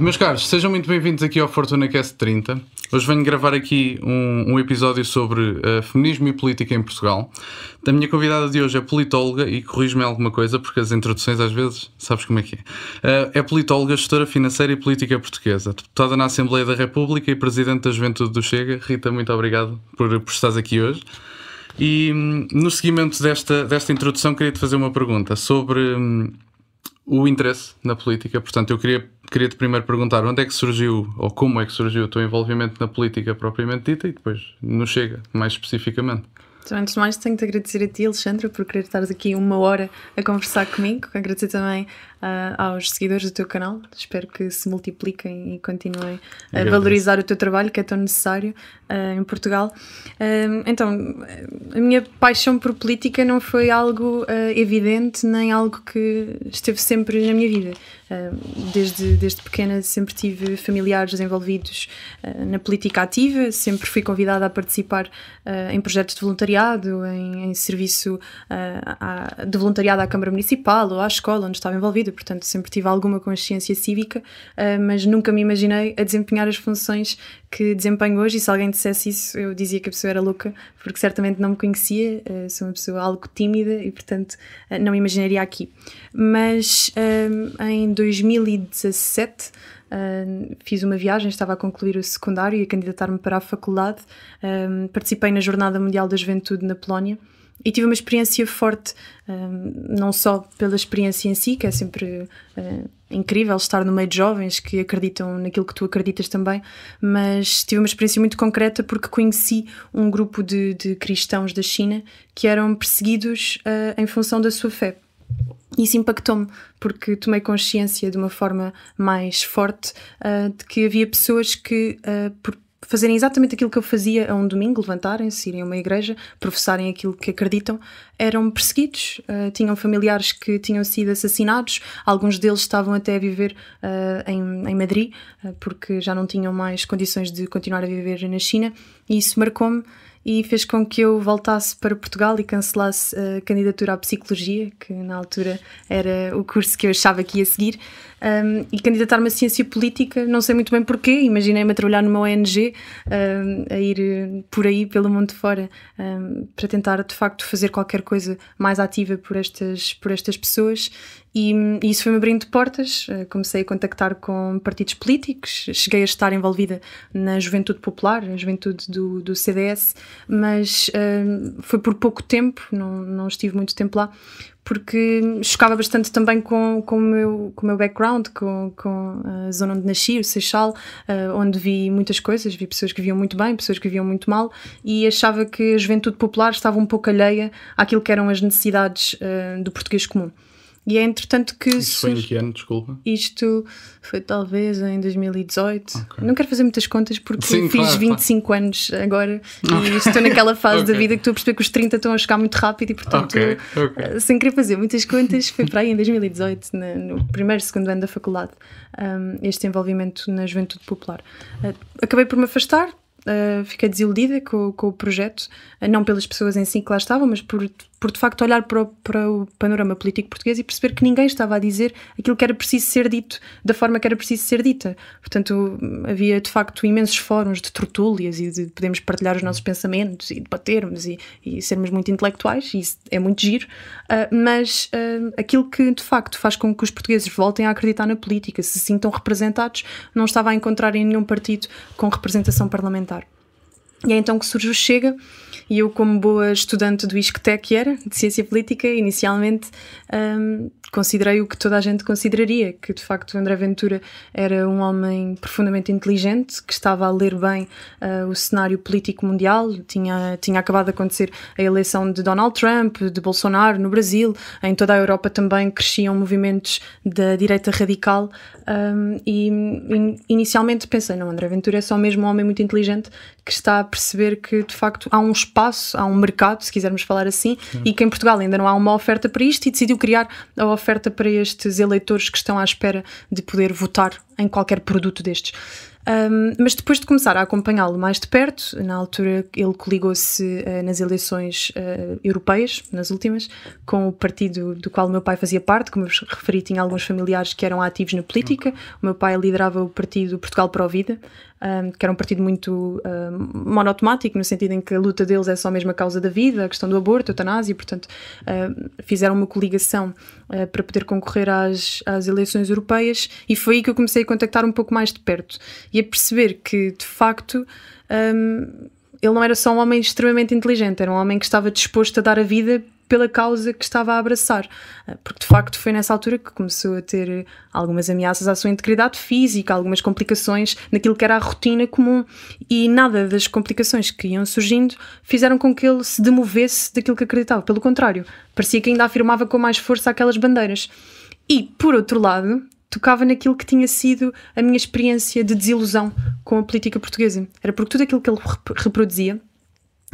Meus caros, sejam muito bem-vindos aqui ao Fortuna Cast 30. Hoje venho gravar aqui um, um episódio sobre uh, feminismo e política em Portugal. A minha convidada de hoje é politóloga e corrijo-me alguma coisa, porque as introduções às vezes sabes como é que é. Uh, é politóloga, gestora financeira e política portuguesa, deputada na Assembleia da República e presidente da Juventude do Chega. Rita, muito obrigado por, por estares aqui hoje. E um, no seguimento desta, desta introdução, queria te fazer uma pergunta sobre. Um, o interesse na política, portanto, eu queria queria-te primeiro perguntar onde é que surgiu ou como é que surgiu o teu envolvimento na política propriamente dita e depois nos Chega, mais especificamente. Então, antes de mais, tenho de agradecer a ti, Alexandra, por querer estar aqui uma hora a conversar comigo. Agradecer também uh, aos seguidores do teu canal. Espero que se multipliquem e continuem a valorizar o teu trabalho, que é tão necessário uh, em Portugal. Uh, então, a minha paixão por política não foi algo evidente, nem algo que esteve sempre na minha vida. desde, desde pequena sempre tive familiares envolvidos na política ativa, sempre fui convidada a participar em projetos de voluntariado, em, em serviço de voluntariado à Câmara Municipal ou à escola onde estava envolvida portanto sempre tive alguma consciência cívica, uh, mas nunca me imaginei a desempenhar as funções que desempenho hoje. E se alguém dissesse isso, eu dizia que a pessoa era louca, porque certamente não me conhecia. Uh, sou uma pessoa algo tímida e, portanto, ah, não me imaginaria aqui. Mas em 2017. Uh, fiz uma viagem, estava a concluir o secundário e a candidatar-me para a faculdade. participei na Jornada Mundial da Juventude na Polónia e tive uma experiência forte, hum, não só pela experiência em si, que é sempre hum, incrível estar no meio de jovens que acreditam naquilo que tu acreditas também, mas tive uma experiência muito concreta porque conheci um grupo de, de cristãos da China que eram perseguidos hum, em função da sua fé. Isso impactou-me, porque tomei consciência de uma forma mais forte uh, de que havia pessoas que, uh, por fazerem exatamente aquilo que eu fazia a um domingo, levantarem-se, irem a uma igreja, professarem aquilo que acreditam, eram perseguidos, uh, tinham familiares que tinham sido assassinados, alguns deles estavam até a viver uh, em, em, Madrid, uh, porque já não tinham mais condições de continuar a viver na China, e isso marcou-me e fez com que eu voltasse para Portugal e cancelasse a candidatura à psicologia, que na altura era o curso que eu achava que ia seguir um, e candidatar-me a ciência política, não sei muito bem porquê, imaginei-me a trabalhar numa ONG, um, a ir eh, por aí, pelo mundo fora, um, para tentar de facto fazer qualquer coisa mais ativa por estas, por estas pessoas e, e isso foi-me abrindo portas. Eh, comecei a contactar com partidos políticos, cheguei a estar envolvida na Juventude Popular, a Juventude do, do CDS, mas foi por pouco tempo, não, não estive muito tempo lá, porque chocava bastante também com, com, o, meu, com o meu background, com, com a zona onde nasci, o Seixal, uh, onde vi muitas coisas, vi pessoas que viam muito bem, pessoas que viam muito mal, e achava que a juventude popular estava um pouco alheia àquilo que eram as necessidades uh, do português comum. E é entretanto que. Isto foi em que ano, desculpa? Isto foi talvez em 2018. Okay. Não quero fazer muitas contas porque Sim, fiz claro, 25 claro. anos agora okay. e estou naquela fase okay. da vida que estou a perceber que os 30 estão a chegar muito rápido e, portanto, eh, sem querer fazer muitas contas, foi para aí em 2018, no primeiro, segundo ano da faculdade, ehm, este envolvimento na juventude popular. Eh, acabei por me afastar, Uh, fiquei desiludida com, com o projeto, uh, não pelas pessoas em si que lá estavam, mas por por de facto olhar para o, para o, panorama político português e perceber que ninguém estava a dizer aquilo que era preciso ser dito da forma que era preciso ser dita. Portanto, havia de facto imensos fóruns de tertúlias e de podemos partilhar os nossos pensamentos e debatermos e, e sermos muito intelectuais, e isso é muito giro, uh, mas uh, aquilo que de facto faz com que os portugueses voltem a acreditar na política, se sintam representados, não estava a encontrar em nenhum partido com representação parlamentar. E é então que surge o Chega e eu, como boa estudante do ISCTEC era, de Ciência Política, inicialmente um, considerei o que toda a gente consideraria, que de facto André Ventura era um homem profundamente inteligente, que estava a ler bem uh, o cenário político mundial, tinha, tinha acabado de acontecer a eleição de Donald Trump, de Bolsonaro no Brasil, em toda a Europa também cresciam movimentos da direita radical um, e in, inicialmente pensei, não, André Ventura é só mesmo um homem muito inteligente que está a perceber que de facto há um espaço, há um mercado, se quisermos falar assim, Sim. e que em Portugal ainda não há uma oferta para isto e decidiu criar a oferta para estes eleitores que estão à espera de poder votar em qualquer produto destes. Um, mas depois de começar a acompanhá-lo mais de perto, na altura ele coligou-se uh, nas eleições uh, europeias, nas últimas, com o partido do qual o meu pai fazia parte, como eu vos referi, tinha alguns familiares que eram ativos na política. O meu pai liderava o partido Portugal para a Vida, um, que era um partido muito um, monotemático, no sentido em que a luta deles é só mesmo a causa da vida, a questão do aborto, a eutanásia, portanto, fizeram uma coligação eh, para poder concorrer às, às eleições europeias e foi aí que eu comecei a contactar um pouco mais de perto e a perceber que, de facto, um, ele não era só um homem extremamente inteligente, era um homem que estava disposto a dar a vida pela causa que estava a abraçar, ah, porque de facto foi nessa altura que começou a ter eh, algumas ameaças à sua integridade física, algumas complicações naquilo que era a rotina comum e nada das complicações que iam surgindo fizeram com que ele se demovesse daquilo que acreditava, pelo contrário, parecia que ainda afirmava com mais força aquelas bandeiras. E por outro lado, tocava naquilo que tinha sido a minha experiência de desilusão com a política portuguesa. Era porque tudo aquilo que ele reproduzia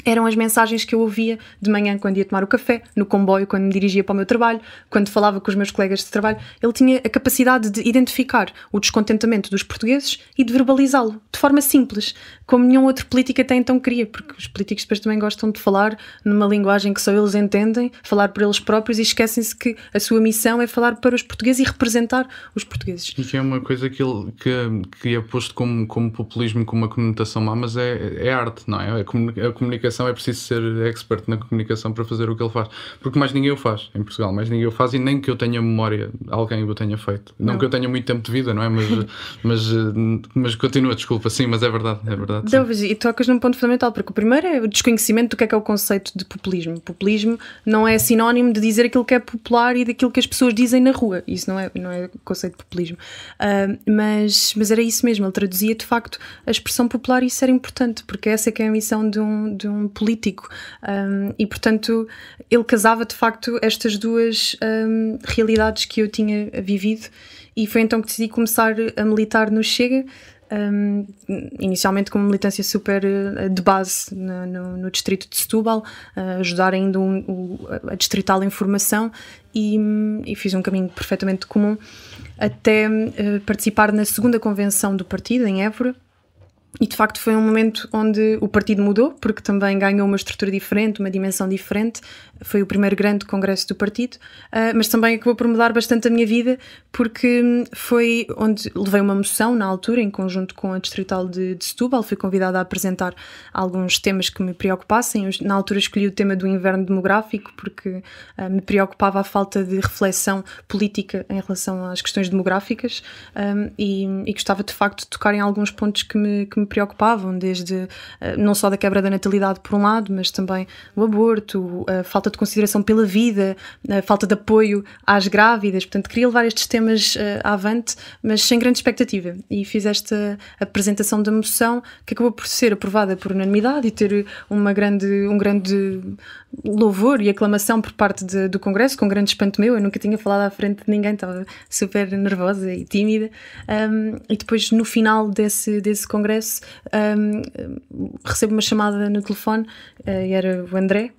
eram as mensagens que eu ouvia de manhã quando ia tomar o café, no comboio, quando me dirigia para o meu trabalho, quando falava com os meus colegas de trabalho. Ele tinha a capacidade de identificar o descontentamento dos portugueses e de verbalizá-lo de forma simples, como nenhum outro político até então queria, porque os políticos depois também gostam de falar numa linguagem que só eles entendem, falar por eles próprios e esquecem-se que a sua missão é falar para os portugueses e representar os portugueses. E que é uma coisa que, ele, que, que é posto como, como populismo, com uma conotação má, mas é, é arte, não é? É, é a comunicação comunicação é preciso ser expert na comunicação para fazer o que ele faz. Porque mais ninguém o faz em Portugal, mais ninguém o faz e nem que eu tenha memória, alguém o tenha feito. Não, não que eu tenha muito tempo de vida, não é? Mas, mas, mas continua, desculpa, sim, mas é verdade, é verdade. Não, e tocas num ponto fundamental, porque o primeiro é o desconhecimento do que é que é o conceito de populismo. Populismo não é sinónimo de dizer aquilo que é popular e daquilo que as pessoas dizem na rua. Isso não é, não é conceito de populismo. Uh, mas, mas era isso mesmo, ele traduzia de facto a expressão popular e isso era importante, porque essa é que é a missão de um, de um político. Um, e, portanto, ele casava de facto estas duas um, realidades que eu tinha vivido, e foi então que decidi começar a militar no Chega. Um, inicialmente com uma militância super eh, de base no, no, no, distrito de Setúbal, uh, ajudar ainda um, a distrital em formação e, e, fiz um caminho perfeitamente comum até uh, participar na segunda convenção do partido em Évora e de facto foi um momento onde o partido mudou, porque também ganhou uma estrutura diferente, uma dimensão diferente. Foi o primeiro grande congresso do partido, ah, mas também acabou por mudar bastante a minha vida, porque hum, foi onde levei uma moção na altura, em conjunto com a Distrital de, de Setúbal. Fui convidada a apresentar alguns temas que me preocupassem. na altura escolhi o tema do inverno demográfico, porque uh, me preocupava a falta de reflexão política em relação às questões demográficas um, ah, e, e, gostava de facto de tocar em alguns pontos que me, que me preocupavam, desde eh, não só da quebra da natalidade por um lado, mas também o aborto, a falta de consideração pela vida, a falta de apoio às grávidas. Portanto, queria levar estes temas eh, avante, mas sem grande expectativa. E fiz esta apresentação da moção que acabou por ser aprovada por unanimidade e ter uma grande, um grande louvor e aclamação por parte de, do Congresso, com grande espanto meu. Eu nunca tinha falado à frente de ninguém, estava super nervosa e tímida. Um, e depois, no final desse, desse Congresso, um, recebo uma chamada no telefone, uh, e era o André,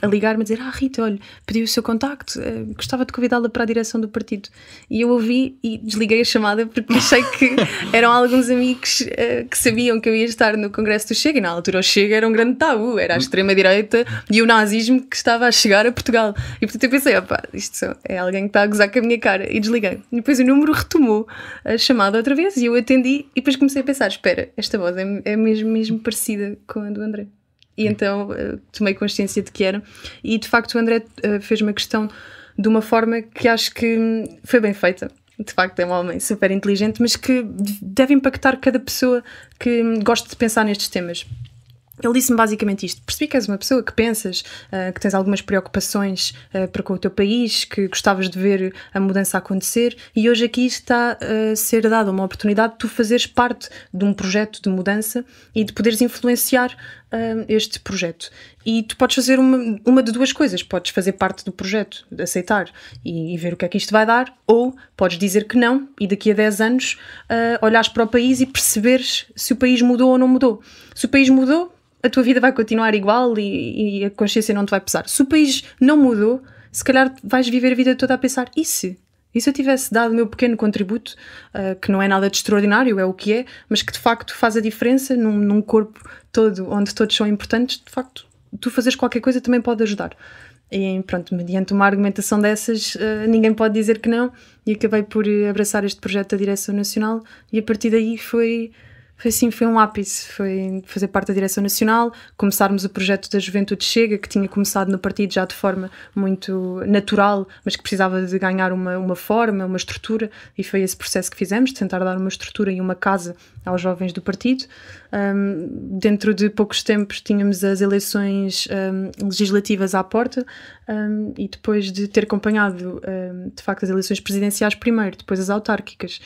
a ligar-me a dizer: Ah, Rita, olha, pedi o seu contacto, eh, gostava de convidá-la para a direção do partido. E eu ouvi e desliguei a chamada porque achei que eram alguns amigos eh, que sabiam que eu ia estar no Congresso do Chega. E na altura o Chega era um grande tabu, era a hum. extrema-direita e o nazismo que estava a chegar a Portugal. E portanto eu pensei: opa, isto é alguém que está a gozar com a minha cara. E desliguei. E depois o número retomou a chamada outra vez e eu atendi. E depois comecei a pensar: Espera, esta voz é, é mesmo, mesmo parecida com a do André. E então uh, tomei consciência de que era. E de facto o André uh, eh, fez-me a questão de uma forma que acho que hum, foi bem feita. De facto, é um homem super inteligente, mas que deve impactar cada pessoa que hum, gosta de pensar nestes temas. Ele disse-me basicamente isto: percebi que és uma pessoa que pensas, uh, que tens algumas preocupações uh, para com o teu país, que gostavas de ver a mudança acontecer, e hoje aqui está a uh, ser dada uma oportunidade de tu fazeres parte de um projeto de mudança e de poderes influenciar Hum, este projeto. E tu podes fazer uma, uma de duas coisas: podes fazer parte do projeto, aceitar e, e, ver o que é que isto vai dar, ou podes dizer que não e daqui a 10 anos uh, olhares para o país e perceberes se o país mudou ou não mudou. Se o país mudou, a tua vida vai continuar igual e, e a consciência não te vai pesar. Se o país não mudou, se calhar vais viver a vida toda a pensar: e se? E se eu tivesse dado o meu pequeno contributo, uh, que não é nada de extraordinário, é o que é, mas que de facto faz a diferença num, num corpo todo, onde todos são importantes, de facto, tu fazeres qualquer coisa também pode ajudar. E pronto, mediante uma argumentação dessas, uh, ninguém pode dizer que não, e acabei por eh, abraçar este projeto da Direção Nacional, e a partir daí foi foi assim, foi um ápice, foi fazer parte da direção nacional, começarmos o projeto da Juventude Chega, que tinha começado no partido já de forma muito natural, mas que precisava de ganhar uma, uma forma, uma estrutura, e foi esse processo que fizemos, de tentar dar uma estrutura e uma casa aos jovens do partido. Um, dentro de poucos tempos tínhamos as eleições um, legislativas à porta um, e depois de ter acompanhado de facto as eleições presidenciais primeiro, depois as autárquicas,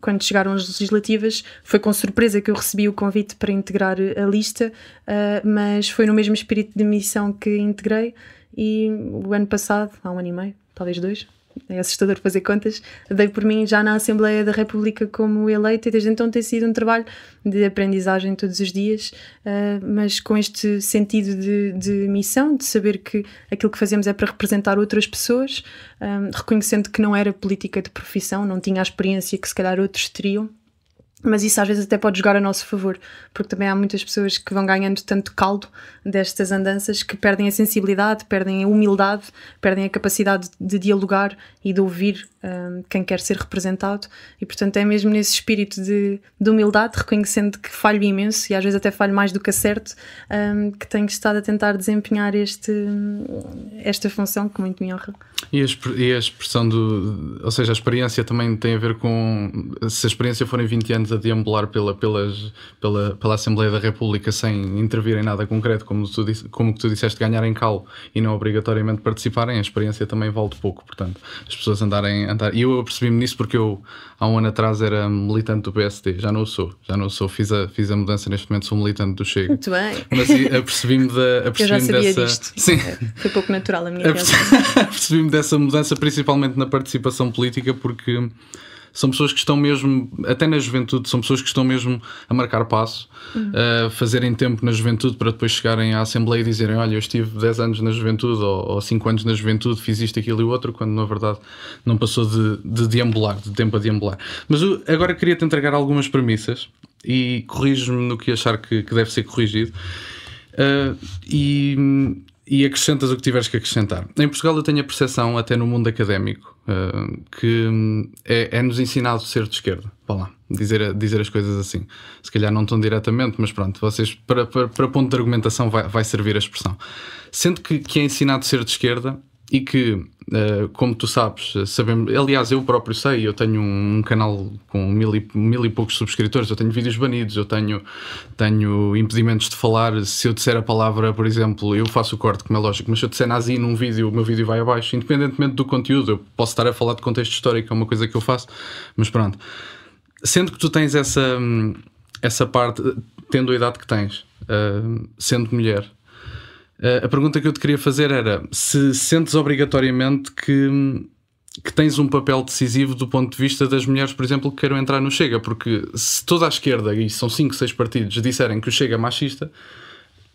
quando chegaram as legislativas foi com surpresa que eu recebi o convite para integrar a lista, uh, mas foi no mesmo espírito de missão que integrei e o ano passado, há um ano e meio, talvez dois, é assustador fazer contas, dei por mim já na Assembleia da República como eleita e desde então tem sido um trabalho de aprendizagem todos os dias, uh, mas com este sentido de, de, missão, de saber que aquilo que fazemos é para representar outras pessoas, um, eh, reconhecendo que não era política de profissão, não tinha a experiência que se calhar outros teriam mas isso às vezes até pode jogar a nosso favor, porque também há muitas pessoas que vão ganhando tanto caldo destas andanças que perdem a sensibilidade, perdem a humildade, perdem a capacidade de dialogar e de ouvir um, quem quer ser representado. E portanto é mesmo nesse espírito de, de, humildade, reconhecendo que falho imenso e às vezes até falho mais do que acerto, um, que tenho estado a tentar desempenhar este, esta função que muito me honra. E a, e a expressão do. Ou seja, a experiência também tem a ver com. Se a experiência forem 20 anos a deambular pela, pelas, pela, pela Assembleia da República sem intervir em nada concreto, como, tu, como que tu disseste, ganhar em calo e não obrigatoriamente participarem, a experiência também vale de pouco. Portanto, as pessoas andarem. Andar... E eu percebi-me nisso porque eu, há um ano atrás, era militante do PSD, já não sou, já não sou, fiz a, fiz a mudança neste momento, sou militante do Chega. Muito bem. Mas apercebi-me da. Apercebi dessa... disto. Sim. Foi pouco natural a minha apercebi-me dessa mudança, principalmente na participação política, porque são pessoas que estão mesmo, até na juventude, são pessoas que estão mesmo a marcar passo, uhum. a fazerem tempo na juventude para depois chegarem à Assembleia e dizerem: Olha, eu estive 10 anos na juventude ou, ou 5 anos na juventude, fiz isto, aquilo e outro, quando na verdade não passou de, de deambular, de tempo a deambular. Mas eu, agora queria-te entregar algumas premissas e corrijo-me no que achar que, que deve ser corrigido. Uh, e e acrescentas o que tiveres que acrescentar. Em Portugal eu tenho a percepção, até no mundo académico, eh, que hum, é, é-nos ensinado ser de esquerda. Vá lá, dizer, dizer as coisas assim. Se calhar não tão diretamente, mas pronto, vocês, para, para, para ponto de argumentação, vai, vai servir a expressão. Sendo que, que é ensinado ser de esquerda e que eh, como tu sabes, eh, sabemos, aliás, eu próprio sei, eu tenho um, um canal com mil e, mil e poucos subscritores, eu tenho vídeos banidos, eu tenho, tenho impedimentos de falar. Se eu disser a palavra, por exemplo, eu faço o corte, como é lógico, mas se eu disser nazi num vídeo, o meu vídeo vai abaixo, independentemente do conteúdo. Eu posso estar a falar de contexto histórico, é uma coisa que eu faço, mas pronto. Sendo que tu tens essa, hum, essa parte, tendo a idade que tens, uh, sendo mulher eh, a pergunta que eu te queria fazer era se sentes obrigatoriamente que, que tens um papel decisivo do ponto de vista das mulheres, por exemplo, que queiram entrar no Chega, porque se toda a esquerda, e são 5, 6 partidos, disserem que o Chega é machista,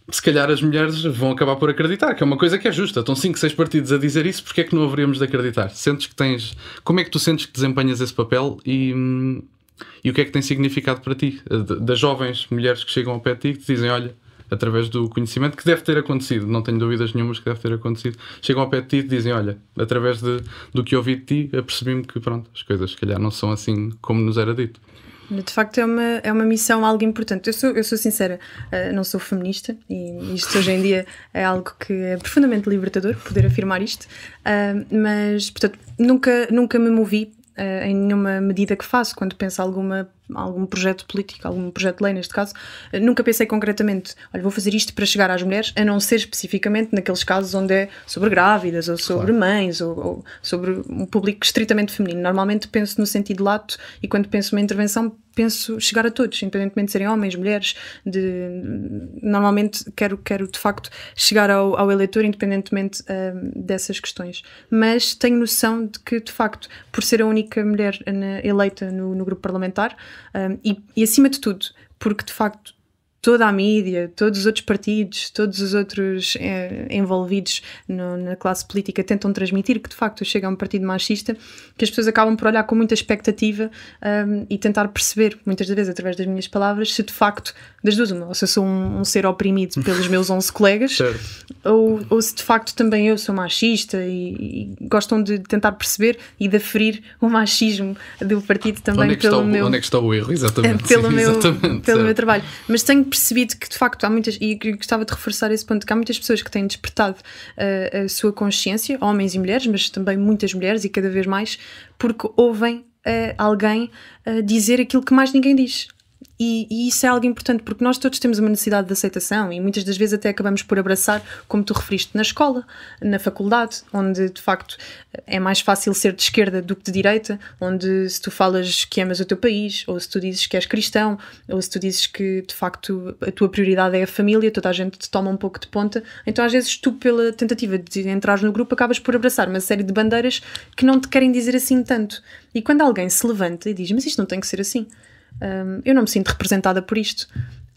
se calhar as mulheres vão acabar por acreditar, que é uma coisa que é justa. Estão 5, 6 partidos a dizer isso, porque é que não haveríamos de acreditar? Sentes que tens. Como é que tu sentes que desempenhas esse papel e, e o que é que tem significado para ti? Eh, das jovens mulheres que chegam ao pé de ti que te dizem, olha através do conhecimento, que deve ter acontecido, não tenho dúvidas nenhumas que deve ter acontecido, chegam ao pé de ti e dizem: Olha, através de, do que ouvi de ti, apercebi-me que pronto, as coisas se calhar não são assim como nos era dito. De facto, é uma, é uma missão algo importante. Eu sou, eu sou sincera, eh, não sou feminista e isto hoje em dia é algo que é profundamente libertador poder afirmar isto, eh, mas, portanto, nunca, nunca me movi eh, em nenhuma medida que faço quando penso alguma algum projeto político, algum projeto de lei neste caso, eh, nunca pensei concretamente, olha, vou fazer isto para chegar às mulheres, a não ser especificamente naqueles casos onde é sobre grávidas ou sobre claro. mães ou, ou, sobre um público estritamente feminino. Normalmente penso no sentido lato e quando penso numa intervenção penso chegar a todos, independentemente de serem homens, mulheres, de, normalmente quero, quero de facto chegar ao, ao eleitor independentemente hum, dessas questões. Mas tenho noção de que, de facto, por ser a única mulher na, eleita no, no grupo parlamentar, um, e, e acima de tudo, porque de facto toda a mídia, todos os outros partidos, todos os outros eh, envolvidos no, na classe política tentam transmitir que de facto chega a um partido machista, que as pessoas acabam por olhar com muita expectativa um, e tentar perceber, muitas vezes através das minhas palavras, se de facto, das duas uma, ou se eu sou um, um ser oprimido pelos meus 11 colegas, ou, ou, se de facto também eu sou machista e, e gostam de tentar perceber e de aferir o machismo do partido também onde é pelo o, meu... Onde é que está o erro, exatamente. Pelo, sim, meu, exatamente, pelo meu trabalho. Mas tenho percebido que de facto há muitas, e gostava de reforçar esse ponto, que há muitas pessoas que têm despertado uh, a sua consciência, homens e mulheres, mas também muitas mulheres e cada vez mais, porque ouvem uh, alguém uh, dizer aquilo que mais ninguém diz. E, e, isso é algo importante porque nós todos temos uma necessidade de aceitação e muitas das vezes até acabamos por abraçar, como tu referiste, na escola, na faculdade, onde de facto é mais fácil ser de esquerda do que de direita, onde se tu falas que amas o teu país, ou se tu dizes que és cristão, ou se tu dizes que de facto a tua prioridade é a família, toda a gente te toma um pouco de ponta. Então às vezes tu, pela tentativa de entrar no grupo, acabas por abraçar uma série de bandeiras que não te querem dizer assim tanto. E quando alguém se levanta e diz: Mas isto não tem que ser assim um, eu não me sinto representada por isto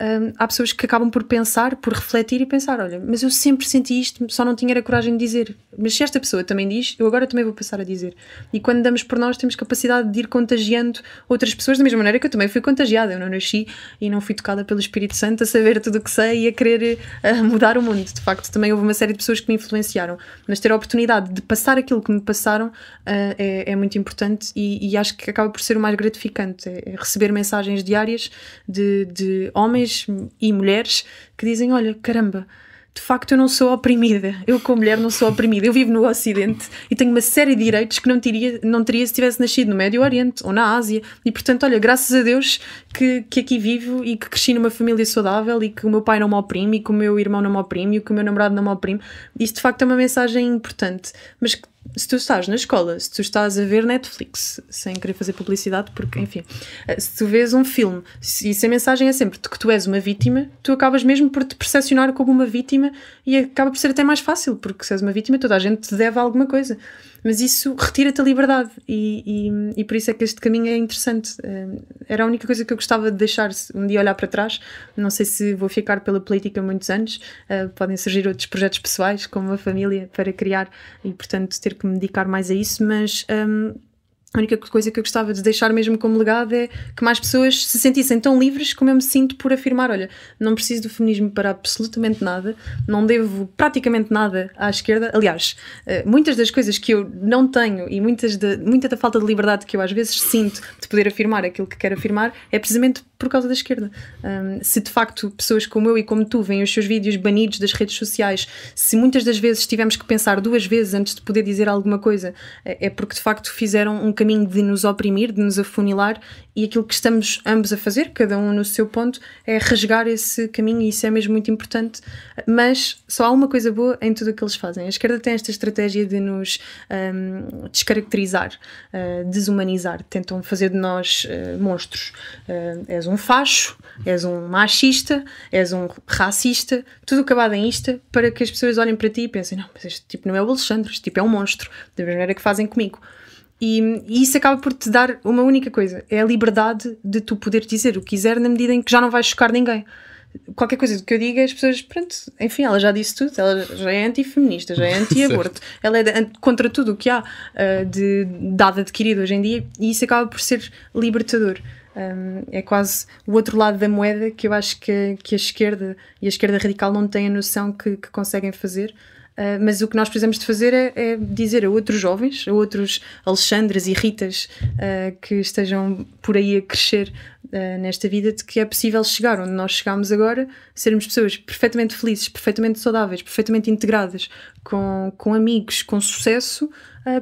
hum, há pessoas que acabam por pensar, por refletir e pensar: olha, mas eu sempre senti isto, só não tinha a coragem de dizer. Mas se esta pessoa também diz, eu agora também vou passar a dizer. E quando damos por nós, temos capacidade de ir contagiando outras pessoas, da mesma maneira que eu também fui contagiada. Eu não nasci e não fui tocada pelo Espírito Santo a saber tudo o que sei e a querer uh, mudar o mundo. De facto, também houve uma série de pessoas que me influenciaram. Mas ter a oportunidade de passar aquilo que me passaram uh, é, é, muito importante e, e, acho que acaba por ser o mais gratificante é, é receber mensagens diárias de, de homens homens e mulheres que dizem: Olha, caramba, de facto eu não sou oprimida. Eu, como mulher, não sou oprimida. Eu vivo no Ocidente e tenho uma série de direitos que não teria, não teria se tivesse nascido no Médio Oriente ou na Ásia. E, portanto, olha, graças a Deus que, que aqui vivo e que cresci numa família saudável e que o meu pai não me oprime e que o meu irmão não me oprime e que o meu namorado não me oprime. Isto, de facto, é uma mensagem importante, mas que se tu estás na escola, se tu estás a ver Netflix, sem querer fazer publicidade, porque, uhum. enfim, eh, se tu vês um filme e se a mensagem é sempre de que tu és uma vítima, tu acabas mesmo por te percepcionar como uma vítima e acaba por ser até mais fácil, porque se és uma vítima, toda a gente te deve alguma coisa mas isso retira-te a liberdade e, e, e, por isso é que este caminho é interessante. Eh, era a única coisa que eu gostava de deixar um dia olhar para trás. Não sei se vou ficar pela política muitos anos, eh, podem surgir outros projetos pessoais, como a família, para criar e, portanto, ter que me dedicar mais a isso, mas. Um, ehm, a única coisa que eu gostava de deixar mesmo como legado é que mais pessoas se sentissem tão livres como eu me sinto por afirmar: olha, não preciso do feminismo para absolutamente nada, não devo praticamente nada à esquerda. Aliás, eh, muitas das coisas que eu não tenho e muitas de, muita da falta de liberdade que eu às vezes sinto de poder afirmar aquilo que quero afirmar é precisamente por causa da esquerda. Um, se de facto pessoas como eu e como tu veem os seus vídeos banidos das redes sociais, se muitas das vezes tivemos que pensar duas vezes antes de poder dizer alguma coisa, eh, é porque de facto fizeram um caminho de nos oprimir, de nos afunilar, e aquilo que estamos ambos a fazer, cada um no seu ponto, é rasgar esse caminho, e isso é mesmo muito importante. Mas só há uma coisa boa em tudo o que eles fazem. A esquerda tem esta estratégia de nos um, descaracterizar, uh, desumanizar, tentam fazer de nós uh, monstros. Uh, és um facho, és um machista, és um racista, tudo acabado em ista, para que as pessoas olhem para ti e pensem: não, mas este tipo não é o Alexandre, este tipo é um monstro, da mesma maneira que fazem comigo. E, e, isso acaba por te dar uma única coisa: é a liberdade de tu poder dizer o que quiser na medida em que já não vais chocar ninguém. Qualquer coisa que eu diga, as pessoas, pronto, enfim, ela já disse tudo, ela já é antifeminista, já é anti-aborto, ela é contra tudo o que há uh, de dado adquirido hoje em dia, e isso acaba por ser libertador. Um, é quase o outro lado da moeda que eu acho que, que a esquerda e a esquerda radical não têm a noção que, que conseguem fazer. Ah, mas o que nós precisamos de fazer é, é, dizer a outros jovens, a outros Alexandres e Ritas uh, que estejam por aí a crescer uh, nesta vida, de que é possível chegar onde nós chegámos agora, sermos pessoas perfeitamente felizes, perfeitamente saudáveis, perfeitamente integradas, com, com amigos, com sucesso,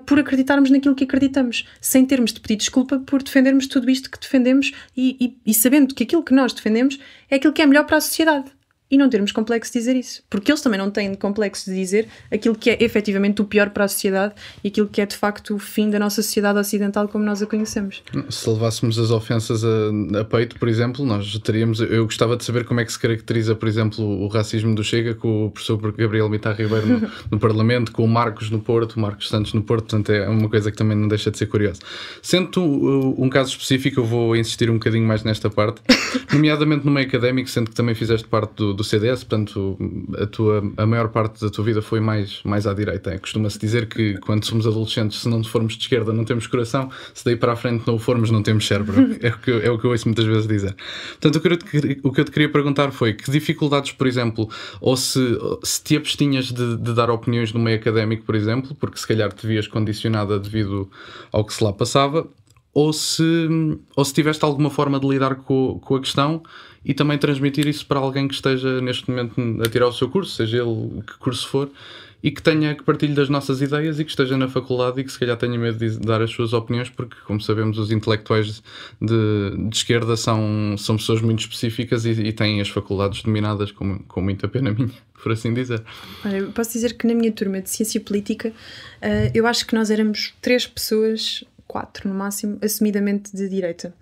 por acreditarmos naquilo que acreditamos, sem termos de pedir desculpa por defendermos tudo isto que defendemos e, e, e sabendo que aquilo que nós defendemos é aquilo que é melhor para a sociedade e não termos complexo de dizer isso. Porque eles também não têm complexo de dizer aquilo que é efetivamente o pior para a sociedade e aquilo que é de facto o fim da nossa sociedade ocidental como nós a conhecemos. Se levássemos as ofensas a, a peito, por exemplo, nós teríamos. Eu gostava de saber como é que se caracteriza, por exemplo, o racismo do Chega com o professor Gabriel Mitar Ribeiro no, no Parlamento, com o Marcos no Porto, o Marcos Santos no Porto, portanto é uma coisa que também não deixa de ser curiosa. Sendo uh, um caso específico, eu vou insistir um bocadinho mais nesta parte, nomeadamente no meio académico, sendo que também fizeste parte do do CDS, portanto, a, tua, a maior parte da tua vida foi mais, mais à direita. É, costuma-se dizer que quando somos adolescentes, se não formos de esquerda, não temos coração, se daí para a frente não o formos, não temos cérebro. É o que, é o que eu ouço muitas vezes dizer. Portanto, o que, te, o que, eu te queria perguntar foi que dificuldades, por exemplo, ou se, se te abstinhas de, de dar opiniões no meio académico, por exemplo, porque se calhar te vias condicionada devido ao que se lá passava, ou se, ou se tiveste alguma forma de lidar com, com a questão e também transmitir isso para alguém que esteja neste momento a tirar o seu curso, seja ele que curso for, e que tenha que partilhe das nossas ideias e que esteja na faculdade e que se calhar tenha medo de dar as suas opiniões, porque, como sabemos, os intelectuais de, de esquerda são, são pessoas muito específicas e, e, têm as faculdades dominadas, com, com muita pena minha, por assim dizer. Olha, posso dizer que na minha turma de Ciência Política, eh, eu acho que nós éramos três pessoas, quatro no máximo, assumidamente de direita.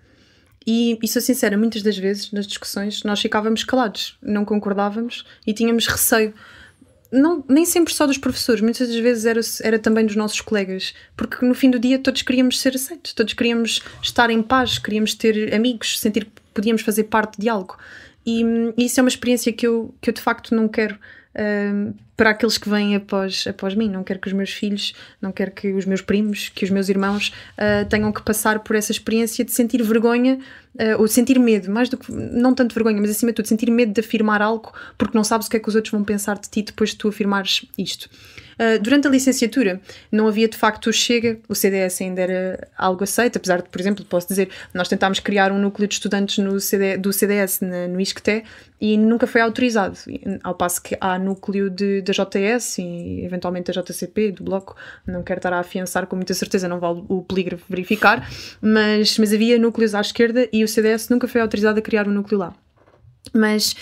E, e sou sincera, muitas das vezes nas discussões nós ficávamos calados, não concordávamos e tínhamos receio. Não, nem sempre só dos professores, muitas das vezes era, era também dos nossos colegas, porque no fim do dia todos queríamos ser aceitos, todos queríamos estar em paz, queríamos ter amigos, sentir que podíamos fazer parte de algo. E, e isso é uma experiência que eu, que eu de facto não quero uh, para aqueles que vêm após, após mim. Não quero que os meus filhos, não quero que os meus primos, que os meus irmãos uh, tenham que passar por essa experiência de sentir vergonha uh, ou sentir medo, mais do que, não tanto vergonha, mas acima de tudo, sentir medo de afirmar algo porque não sabes o que é que os outros vão pensar de ti depois de tu afirmares isto. Uh, durante a licenciatura não havia de facto o Chega, o CDS ainda era algo aceito, apesar de, por exemplo, posso dizer, nós tentámos criar um núcleo de estudantes no CD, do CDS na, no ISCTE e nunca foi autorizado, ao passo que há núcleo de, da JTS e eventualmente da JCP, do Bloco, não quero estar a afiançar com muita certeza, não vale o polígrafo verificar, mas, mas havia núcleos à esquerda e o CDS nunca foi autorizado a criar um núcleo lá. Mas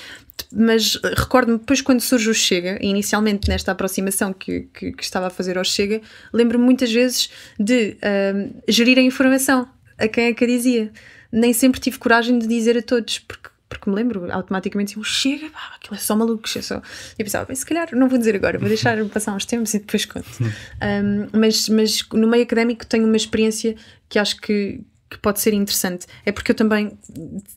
mas recordo-me depois quando surge o Chega, inicialmente nesta aproximação que, que, que estava a fazer ao Chega, lembro-me muitas vezes de hum, gerir a informação a quem é que a dizia. Nem sempre tive coragem de dizer a todos, porque porque me lembro, automaticamente eu assim, chega, pá, aquilo é só maluco É só... E eu pensava, bem, se calhar não vou dizer agora, vou deixar passar uns tempos e depois conto. um, mas, mas no meio académico tenho uma experiência que acho que, que pode ser interessante. É porque eu também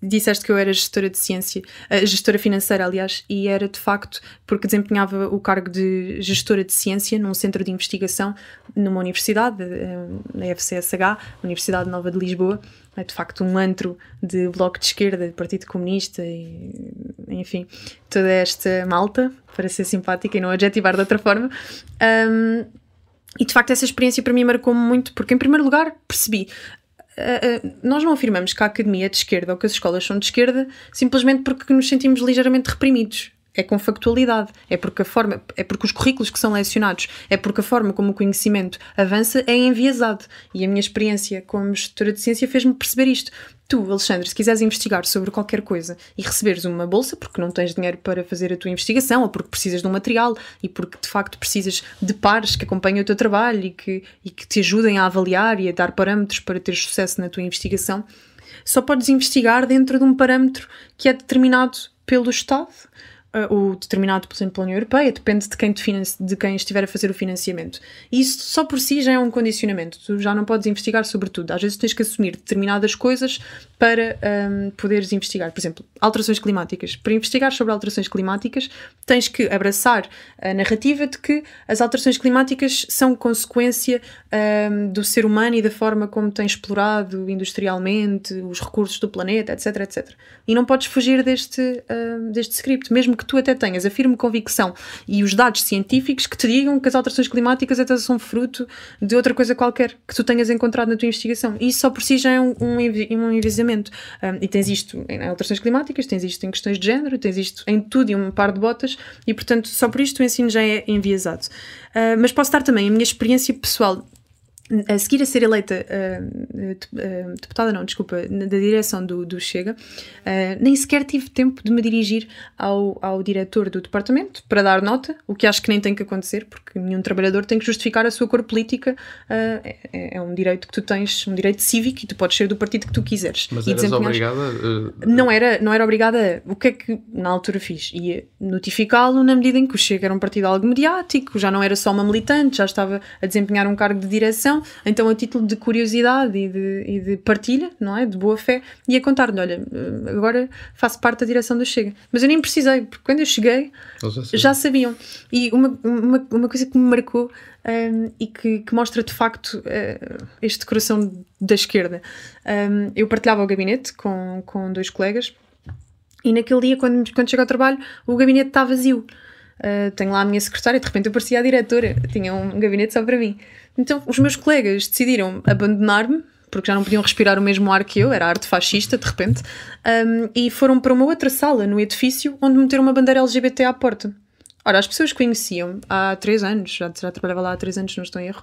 disseste que eu era gestora de ciência, eh, gestora financeira, aliás, e era de facto porque desempenhava o cargo de gestora de ciência num centro de investigação numa universidade, eh, na FCSH, Universidade Nova de Lisboa. É de facto um antro de bloco de esquerda, de Partido Comunista, e, enfim, toda esta malta, para ser simpática e não adjetivar de outra forma. Um, e de facto, essa experiência para mim marcou-me muito, porque, em primeiro lugar, percebi eh, eh, nós não afirmamos que a academia é de esquerda ou que as escolas são de esquerda simplesmente porque nos sentimos ligeiramente reprimidos é com factualidade, é porque a forma, é porque os currículos que são lecionados, é porque a forma como o conhecimento avança é enviesado. E a minha experiência como gestora de ciência fez-me perceber isto. Tu, Alexandre, se quiseres investigar sobre qualquer coisa e receberes uma bolsa porque não tens dinheiro para fazer a tua investigação ou porque precisas de um material e porque de facto precisas de pares que acompanhem o teu trabalho e que, e que te ajudem a avaliar e a dar parâmetros para ter sucesso na tua investigação, só podes investigar dentro de um parâmetro que é determinado pelo Estado eh, o determinado porcento pela União Europeia, depende de quem, de quem estiver a fazer o financiamento. E isso só por si já é um condicionamento, tu já não podes investigar sobre tudo. Às vezes tens que assumir determinadas coisas para um, ehm, poderes investigar. Por exemplo, alterações climáticas. Para investigar sobre alterações climáticas, tens que abraçar a narrativa de que as alterações climáticas são consequência um, ehm, do ser humano e da forma como tem explorado industrialmente os recursos do planeta, etc, etc. E não podes fugir deste, um, ehm, deste script, mesmo que tu até tenhas a firme convicção e os dados científicos que te digam que as alterações climáticas até são fruto de outra coisa qualquer que tu tenhas encontrado na tua investigação. Isso só por si já é um, um, um envisamento. Um, e tens isto em alterações climáticas, tens isto em questões de género, tens isto em tudo e um par de botas, e portanto, só por isto o ensino já é enviesado. Uh, mas posso dar também a minha experiência pessoal a seguir a ser eleita uh, uh, deputada, não, desculpa, da direção do, do Chega, uh, nem sequer tive tempo de me dirigir ao, ao diretor do departamento para dar nota, o que acho que nem tem que acontecer, porque nenhum trabalhador tem que justificar a sua cor política. É, é, é, um direito que tu tens, um direito cívico, e tu podes ser do partido que tu quiseres. Mas eras obrigada? Eh, não, era, não era obrigada. O que é que na altura fiz? Ia notificá-lo na medida em que o Chega era um partido algo mediático, já não era só uma militante, já estava a desempenhar um cargo de direção informação, então a título de curiosidade e de, e de partilha, não é? De boa fé, ia contar-lhe: olha, eh, agora faço parte da direção do Chega. Mas eu nem precisei, porque quando eu cheguei eu já, já, sabiam. E uma, uma, uma, coisa que me marcou um, ehm, e que, que, mostra de facto uh, este coração da esquerda. Um, ehm, eu partilhava o gabinete com, com dois colegas e naquele dia, quando, quando chego ao trabalho, o gabinete está vazio. Ah, tenho lá a minha secretária, de repente eu parecia a diretora, tinha um gabinete só para mim. Então os meus colegas decidiram abandonar-me, porque já não podiam respirar o mesmo ar que eu, era arte fascista, de repente, um, e foram para uma outra sala no edifício onde meteram uma bandeira LGBT à porta. Ora, as pessoas conheciam há três anos, já, já trabalhava lá há três anos, não estou em erro,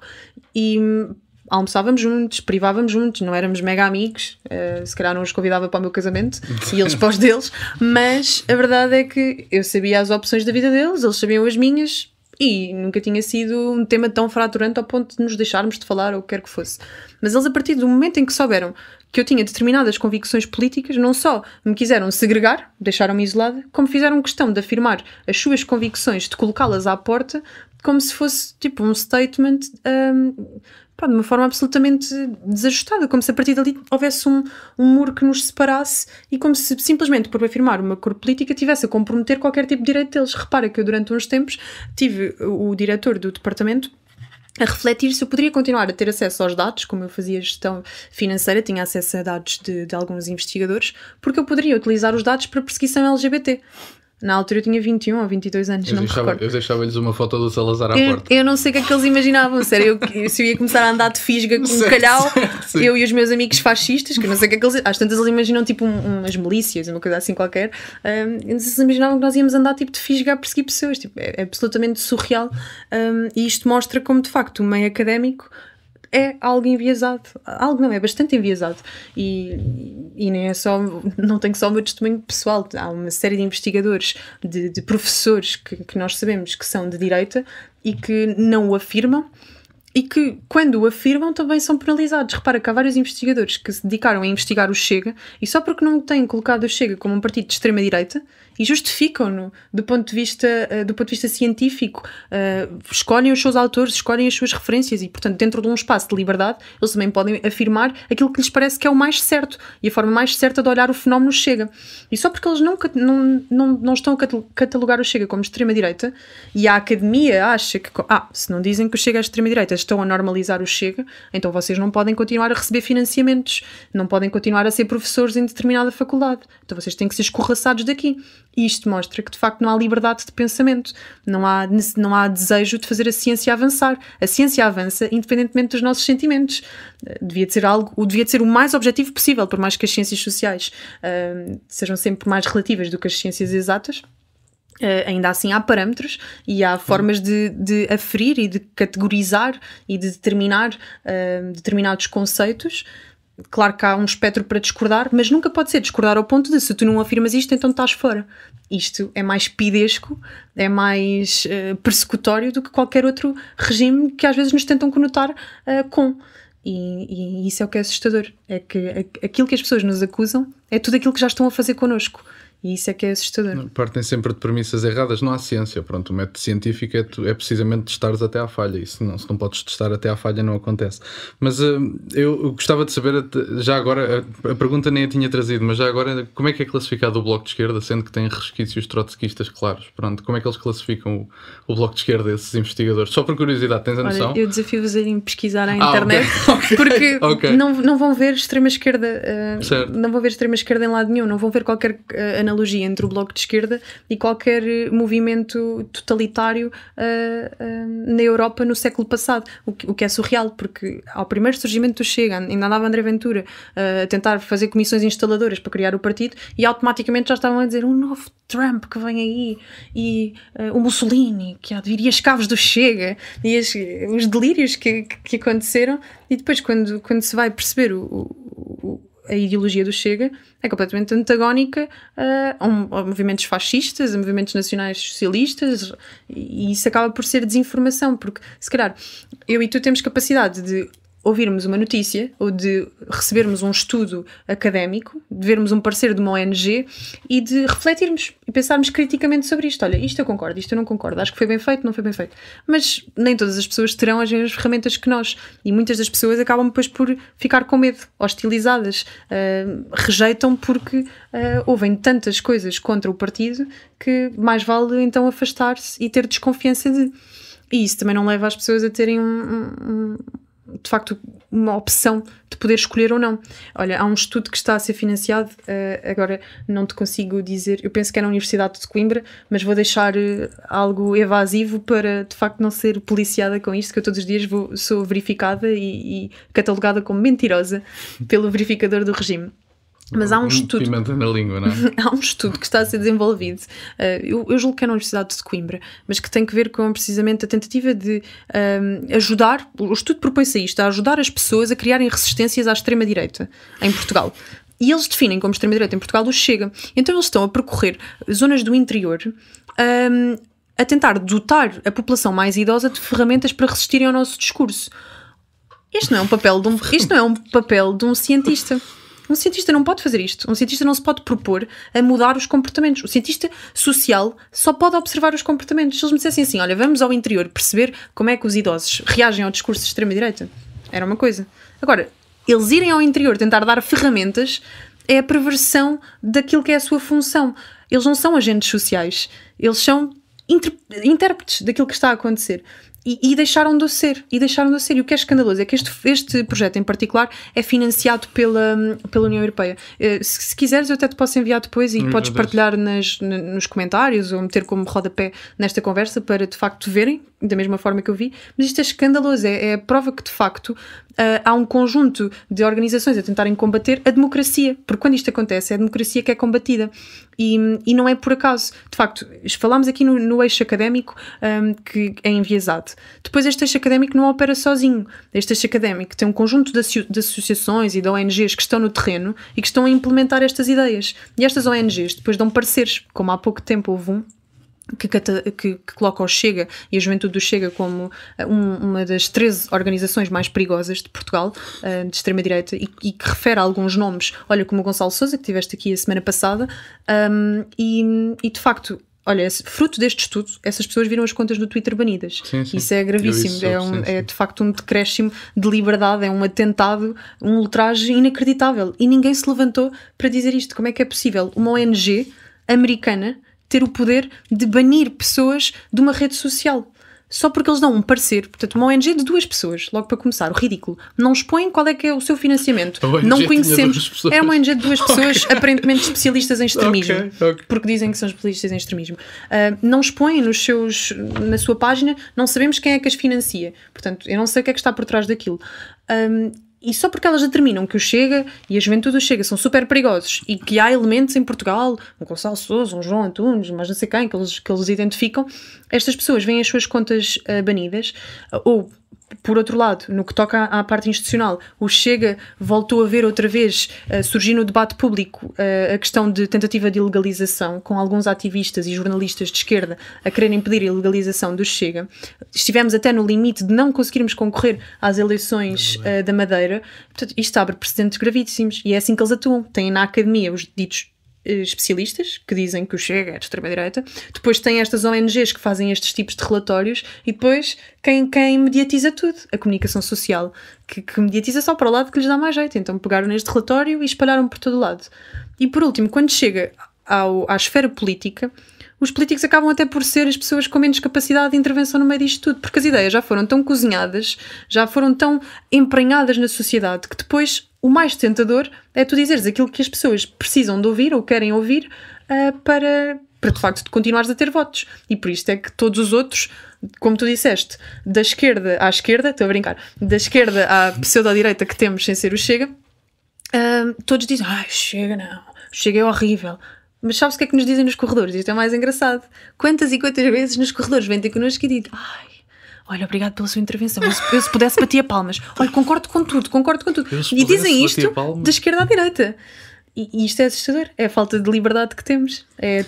e hum, almoçávamos juntos, privávamos juntos, não éramos mega amigos, uh, se calhar não os convidava para o meu casamento e eles para os deles, mas a verdade é que eu sabia as opções da vida deles, eles sabiam as minhas e nunca tinha sido um tema tão fraturante ao ponto de nos deixarmos de falar ou o que quer que fosse. Mas eles, a partir do momento em que souberam que eu tinha determinadas convicções políticas, não só me quiseram segregar, deixaram-me isolada, como fizeram questão de afirmar as suas convicções, de colocá-las à porta, como se fosse tipo um statement. Um, pá, de uma forma absolutamente desajustada, como se a partir dali houvesse um, um muro que nos separasse e como se simplesmente por afirmar uma cor política tivesse a comprometer qualquer tipo de direito deles. Repara que eu durante uns tempos tive o, diretor do departamento a refletir se eu poderia continuar a ter acesso aos dados, como eu fazia gestão financeira, tinha acesso a dados de, de alguns investigadores, porque eu poderia utilizar os dados para perseguição LGBT. Na altura eu tinha 21 ou 22 anos, eu não deixava, me recordo. Eu deixava-lhes uma foto do Salazar à eu, porta. Eu não sei o que é que eles imaginavam, sério. Eu, se eu ia começar a andar de fisga com um calhau, certo, eu e os meus amigos fascistas, que não sei o que é que eles. Às tantas eles imaginam tipo um, umas milícias, uma coisa assim qualquer. Um, eles imaginavam que nós íamos andar tipo de fisga a perseguir pessoas. Tipo, é, é absolutamente surreal. Um, e isto mostra como de facto o meio académico é algo enviesado. Algo não, é bastante enviesado. E, e nem é só, não tenho só o meu testemunho pessoal. Há uma série de investigadores, de, de professores que, que nós sabemos que são de direita e que não o afirmam e que, quando o afirmam, também são penalizados. Repara que há vários investigadores que se dedicaram a investigar o Chega e só porque não têm colocado o Chega como um partido de extrema-direita, e justificam-no do ponto de vista eh, do ponto de vista científico eh, escolhem os seus autores escolhem as suas referências e portanto dentro de um espaço de liberdade eles também podem afirmar aquilo que lhes parece que é o mais certo e a forma mais certa de olhar o fenómeno chega e só porque eles não não, não, não estão a catalogar o chega como extrema direita e a academia acha que ah se não dizem que o chega é extrema direita estão a normalizar o chega então vocês não podem continuar a receber financiamentos não podem continuar a ser professores em determinada faculdade então vocês têm que ser escorraçados daqui e isto mostra que, de facto, não há liberdade de pensamento, não há, não há desejo de fazer a ciência avançar. A ciência avança independentemente dos nossos sentimentos. Eh, devia de ser algo, devia de ser o mais objetivo possível, por mais que as ciências sociais uh, sejam sempre mais relativas do que as ciências exatas. Uh, ainda assim há parâmetros e há formas de, de aferir e de categorizar e de determinar uh, determinados conceitos Claro que há um espectro para discordar, mas nunca pode ser discordar ao ponto de se tu não afirmas isto, então estás fora. Isto é mais pidesco, é mais uh, persecutório do que qualquer outro regime que às vezes nos tentam conotar uh, com. E, e, isso é o que é assustador: é que aquilo que as pessoas nos acusam é tudo aquilo que já estão a fazer connosco. E isso é que é assustador. Partem sempre de premissas erradas, não há ciência. Pronto, o método científico é, tu, é precisamente testares até à falha. E se não, se não podes testar até à falha, não acontece. Mas uh, eu gostava de saber, já agora, a, pergunta nem a tinha trazido, mas já agora, como é que é classificado o Bloco de Esquerda, sendo que tem resquícios trotskistas claros? Pronto, como é que eles classificam o, o Bloco de Esquerda, esses investigadores? Só por curiosidade, tens a noção? Olha, eu desafio-vos a irem pesquisar à ah, internet, okay. porque okay. Não, não vão ver extrema-esquerda, uh, não vão ver extrema-esquerda em lado nenhum, não vão ver qualquer uh, analogia entre o Bloco de Esquerda e qualquer eh, movimento totalitário uh, uh, na Europa no século passado, o que, o que, é surreal, porque ao primeiro surgimento do Chega, ainda andava André Ventura uh, a tentar fazer comissões instaladoras para criar o partido e automaticamente já estavam a dizer um novo Trump que vem aí e o Mussolini que há de vir e as caves do Chega e as, os delírios que, que, que, aconteceram e depois quando, quando se vai perceber o, o a ideologia do Chega é completamente antagónica eh, a, a, movimentos fascistas, a movimentos nacionais socialistas, e isso acaba por ser desinformação, porque se calhar eu e tu temos capacidade de ouvirmos uma notícia ou de recebermos um estudo académico, de vermos um parecer de uma ONG e de refletirmos e pensarmos criticamente sobre isto. Olha, isto eu concordo, isto eu não concordo, acho que foi bem feito, não foi bem feito. Mas nem todas as pessoas terão as mesmas ferramentas que nós e muitas das pessoas acabam depois por ficar com medo, hostilizadas, uh, rejeitam porque uh, ouvem tantas coisas contra o partido que mais vale então afastar-se e ter desconfiança de. E isso também não leva as pessoas a terem um, um, de facto uma opção de poder escolher ou não. Olha, há um estudo que está a ser financiado, uh, agora não te consigo dizer, eu penso que é na Universidade de Coimbra, mas vou deixar uh, algo evasivo para de facto não ser policiada com isto, que eu todos os dias vou, sou verificada e, e catalogada como mentirosa pelo verificador do regime. Mas há um hum, hum, estudo. Pimenta na língua, não é? há um estudo que está a ser desenvolvido, eh, eu, eu julgo que é na Universidade de Coimbra, mas que tem que ver com precisamente a tentativa de ehm, ajudar, o estudo propõe-se a isto, a ajudar as pessoas a criarem resistências à extrema-direita em Portugal. E eles definem como extrema-direita em Portugal o Chega. Então eles estão a percorrer zonas do interior. Um, ehm, a tentar dotar a população mais idosa de ferramentas para resistirem ao nosso discurso. isto não é um papel de um, não é um, papel de um cientista. Um cientista não pode fazer isto. Um cientista não se pode propor a mudar os comportamentos. O cientista social só pode observar os comportamentos. Se eles me dissessem assim, olha, vamos ao interior perceber como é que os idosos reagem ao discurso de extrema-direita, era uma coisa. Agora, eles irem ao interior tentar dar ferramentas é a perversão daquilo que é a sua função. Eles não são agentes sociais. Eles são intérpretes daquilo que está a acontecer. E, e, deixaram de ser, e deixaram de ser. E o que é escandaloso é que este, este projeto em particular é financiado pela, pela União Europeia. Eh, se, se quiseres, eu até te posso enviar depois e hum, Meu podes Deus. partilhar nas, nos comentários ou meter como rodapé nesta conversa para de facto verem, da mesma forma que eu vi. Mas isto é escandaloso, é, é a prova que de facto eh, há um conjunto de organizações a tentarem combater a democracia, porque quando isto acontece é a democracia que é combatida e, e não é por acaso. De facto, falámos aqui no, no eixo académico um, eh, que é enviesado, depois, este eixo académico não opera sozinho. Este eixo académico tem um conjunto de, associações e de ONGs que estão no terreno e que estão a implementar estas ideias. E estas ONGs depois dão pareceres, como há pouco tempo houve um que, que, que, coloca o Chega e a Juventude do Chega como eh, um, uma das 13 organizações mais perigosas de Portugal, uh, de extrema-direita, e, e, que refere a alguns nomes, olha, como o Gonçalo Souza, que tiveste aqui a semana passada, um, ehm, e, e, de facto olha, fruto deste estudo, essas pessoas viram as contas do Twitter banidas. Sim, sim. Isso é gravíssimo. Isso, é, um, sim, é, de facto um decréscimo de liberdade, é um atentado, um ultraje inacreditável. E ninguém se levantou para dizer isto. Como é que é possível uma ONG americana ter o poder de banir pessoas de uma rede social? só porque eles dão um parecer, portanto, uma ONG de duas pessoas, logo para começar, o ridículo. Não expõem qual é que é o seu financiamento. Não conhecemos. Era é uma ONG de duas pessoas, okay. aparentemente especialistas em extremismo, okay, okay. porque dizem que são especialistas em extremismo. Uh, não expõem nos seus, na sua página, não sabemos quem é que as financia. Portanto, eu não sei o que é que está por trás daquilo. Um, ah, e só porque elas determinam que o Chega e a juventude do Chega são super perigosos e que há elementos em Portugal, um Gonçalo Sousa, um João Antunes, mas não sei quem, que eles, que eles identificam, estas pessoas veem as suas contas uh, banidas uh, ou por outro lado, no que toca à, à parte institucional, o Chega voltou a ver outra vez uh, eh, surgir no debate público uh, a questão de tentativa de ilegalização, com alguns ativistas e jornalistas de esquerda a quererem impedir a ilegalização do Chega. Estivemos até no limite de não conseguirmos concorrer às eleições uh, da Madeira. Portanto, isto abre precedentes gravíssimos e é assim que eles atuam. Têm na academia os ditos eh, especialistas que dizem que o Chega é de extrema-direita, depois tem estas ONGs que fazem estes tipos de relatórios e depois quem, quem mediatiza tudo? A comunicação social, que, que mediatiza só para o lado que lhes dá mais jeito. Então pegaram neste relatório e espalharam por todo o lado. E por último, quando chega ao, à esfera política, os políticos acabam até por ser as pessoas com menos capacidade de intervenção no meio disto tudo, porque as ideias já foram tão cozinhadas, já foram tão emprenhadas na sociedade, que depois o mais tentador é tu dizeres aquilo que as pessoas precisam de ouvir ou querem ouvir uh, para, para de facto continuares a ter votos. E por isto é que todos os outros, como tu disseste, da esquerda à esquerda, estou a brincar, da esquerda à pseudo-direita que temos sem ser o Chega, uh, todos dizem: ai, ah, Chega não, Chega é horrível. Mas sabes o que é que nos dizem nos corredores? Isto é mais engraçado. Quantas e quantas vezes nos corredores vêm ter connosco e dizem: ai Olha, obrigado pela sua intervenção. Eu, se, eu, se pudesse, batia palmas. Olha, concordo com tudo, concordo com tudo. e dizem isto da esquerda à direita. E, e isto é assustador. É a falta de liberdade que temos. É...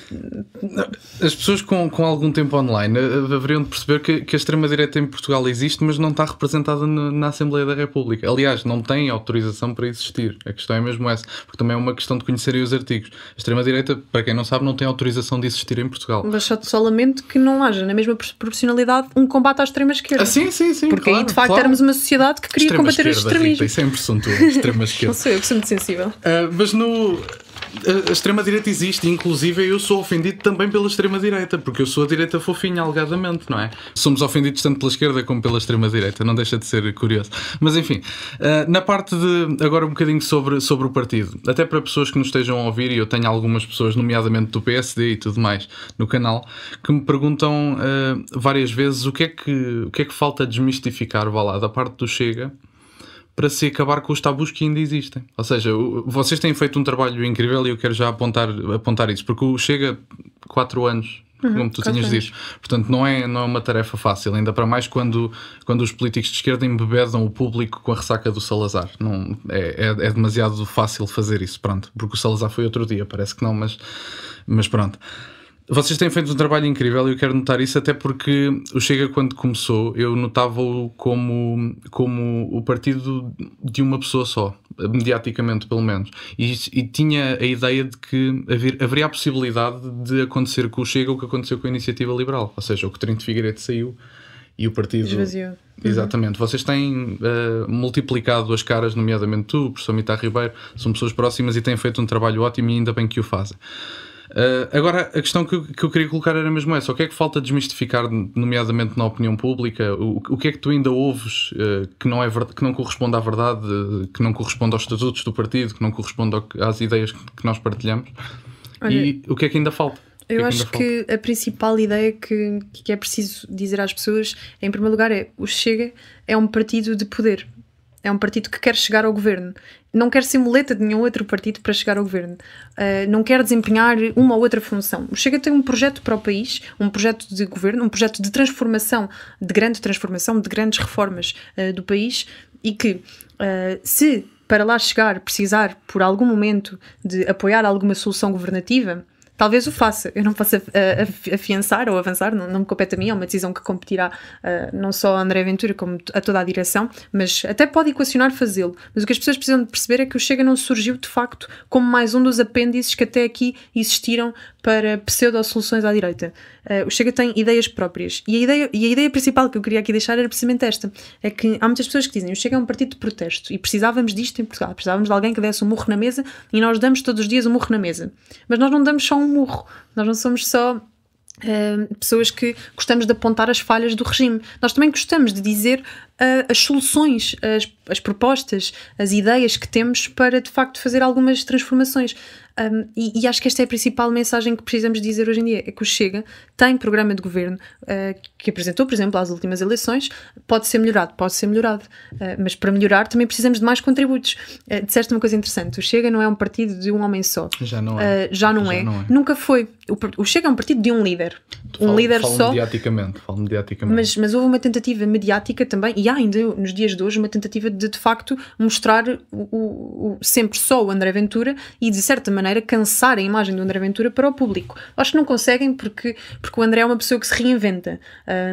As pessoas com, com algum tempo online eh, haveriam de perceber que, que a extrema-direita em Portugal existe, mas não está representada na, na Assembleia da República. Aliás, não tem autorização para existir. A questão é mesmo essa, porque também é uma questão de conhecerem os artigos. A extrema-direita, para quem não sabe, não tem autorização de existir em Portugal. Mas só, só lamento que não haja, na mesma profissionalidade, um combate à extrema-esquerda. Ah, sim, sim, sim. Porque claro, aí, de facto, claro. éramos uma sociedade que queria combater os extremismos. Rita, isso é impressão tua, extrema-esquerda. não sei, eu sou muito sensível. Uh, mas no a extrema-direita existe, inclusive eu sou ofendido também pela extrema-direita, porque eu sou a direita fofinha, alegadamente, não é? Somos ofendidos tanto pela esquerda como pela extrema-direita, não deixa de ser curioso. Mas enfim, eh, na parte de. Agora um bocadinho sobre, sobre o partido, até para pessoas que nos estejam a ouvir, e eu tenho algumas pessoas, nomeadamente do PSD e tudo mais, no canal, que me perguntam eh, várias vezes o que, é que, o que é que falta desmistificar, vá lá, da parte do Chega para se acabar com os tabus que ainda existem. Ou seja, vocês têm feito um trabalho incrível e eu quero já apontar, apontar isso, porque Chega 4 anos uhum, como tu tinhas dito. Portanto, não é, não é uma tarefa fácil, ainda para mais quando, quando os políticos de esquerda embebedam o público com a ressaca do Salazar. Não, é, é, é, demasiado fácil fazer isso, pronto, porque o Salazar foi outro dia, parece que não, mas, mas pronto. Vocês têm feito um trabalho incrível e eu quero notar isso, até porque o Chega, quando começou, eu notava-o como, como o partido de uma pessoa só, mediaticamente pelo menos. E, e tinha a ideia de que haver, haveria a possibilidade de acontecer com o Chega o que aconteceu com a Iniciativa Liberal, ou seja, o que Trinto Figueiredo saiu e o partido. Esvaziou. Uhum. Exatamente. Vocês têm uh, multiplicado as caras, nomeadamente tu, o professor Mitar Ribeiro, são pessoas próximas e têm feito um trabalho ótimo e ainda bem que o fazem. Uh, agora, a questão que eu, que eu, queria colocar era mesmo essa: o que é que falta desmistificar, nomeadamente na opinião pública? O, o que é que tu ainda ouves uh, que, não é que não corresponde à verdade, uh, que não corresponde aos estatutos do partido, que não corresponde às ideias que, que nós partilhamos? Olha, e o que é que ainda falta? É eu que acho falta? que a principal ideia que, que é preciso dizer às pessoas, em primeiro lugar, é o Chega é um partido de poder é um partido que quer chegar ao governo. Não quer ser muleta de nenhum outro partido para chegar ao governo. Uh, não quer desempenhar uma ou outra função. Chega Chega ter um projeto para o país, um projeto de governo, um projeto de transformação, de grande transformação, de grandes reformas uh, do país e que, uh, se para lá chegar precisar, por algum momento, de apoiar alguma solução governativa, Talvez o faça, eu não posso eh, afiançar ou avançar, não, não me compete a mim, é uma decisão que competirá uh, não só a André Ventura como a toda a direção, mas até pode equacionar fazê-lo. Mas o que as pessoas precisam de perceber é que o Chega não surgiu de facto como mais um dos apêndices que até aqui existiram para pseudo-soluções à direita. Uh, o Chega tem ideias próprias e a, ideia, e a ideia principal que eu queria aqui deixar era precisamente esta: é que há muitas pessoas que dizem o Chega é um partido de protesto e precisávamos disto em Portugal, precisávamos de alguém que desse um murro na mesa e nós damos todos os dias um murro na mesa. Mas nós não damos só um um murro. Nós não somos só Uh, pessoas que gostamos de apontar as falhas do regime. Nós também gostamos de dizer uh, as soluções, as, as, propostas, as ideias que temos para de facto fazer algumas transformações. Um, e, e, acho que esta é a principal mensagem que precisamos dizer hoje em dia: é que o Chega tem programa de governo uh, que apresentou, por exemplo, às últimas eleições, pode ser melhorado, pode ser melhorado, uh, mas para melhorar também precisamos de mais contributos. Uh, disseste uma coisa interessante: o Chega não é um partido de um homem só. Já não é. já, não, já é. não é. Nunca foi o, Chega é um partido de um líder. um líder falo só. Mediaticamente, falo mediaticamente. Mas, mas houve uma tentativa mediática também, e há ainda nos dias de hoje uma tentativa de de facto mostrar o, o, sempre só o André Ventura e de certa maneira cansar a imagem do André Ventura para o público. Acho que não conseguem porque, porque o André é uma pessoa que se reinventa.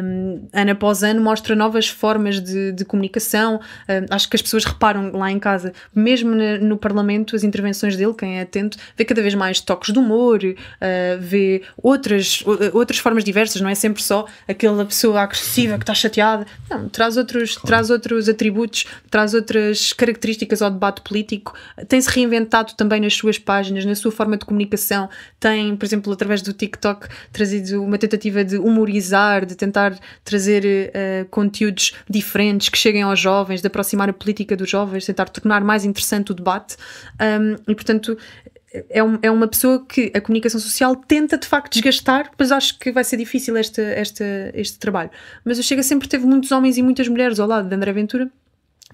Um, ano após ano mostra novas formas de, de comunicação. Um, acho que as pessoas reparam lá em casa, mesmo no, no Parlamento, as intervenções dele, quem é atento, vê cada vez mais toques de humor. Uh, vê outras, outras formas diversas, não é sempre só aquela pessoa agressiva que está chateada. Não, traz outros, claro. traz outros atributos, traz outras características ao debate político. Tem-se reinventado também nas suas páginas, na sua forma de comunicação. Tem, por exemplo, através do TikTok, trazido uma tentativa de humorizar, de tentar trazer uh, conteúdos diferentes que cheguem aos jovens, de aproximar a política dos jovens, tentar tornar mais interessante o debate. Um, e, portanto, é, um, é uma pessoa que a comunicação social tenta de facto desgastar, pois acho que vai ser difícil este, este, este trabalho. Mas o Chega sempre teve muitos homens e muitas mulheres ao lado de André Ventura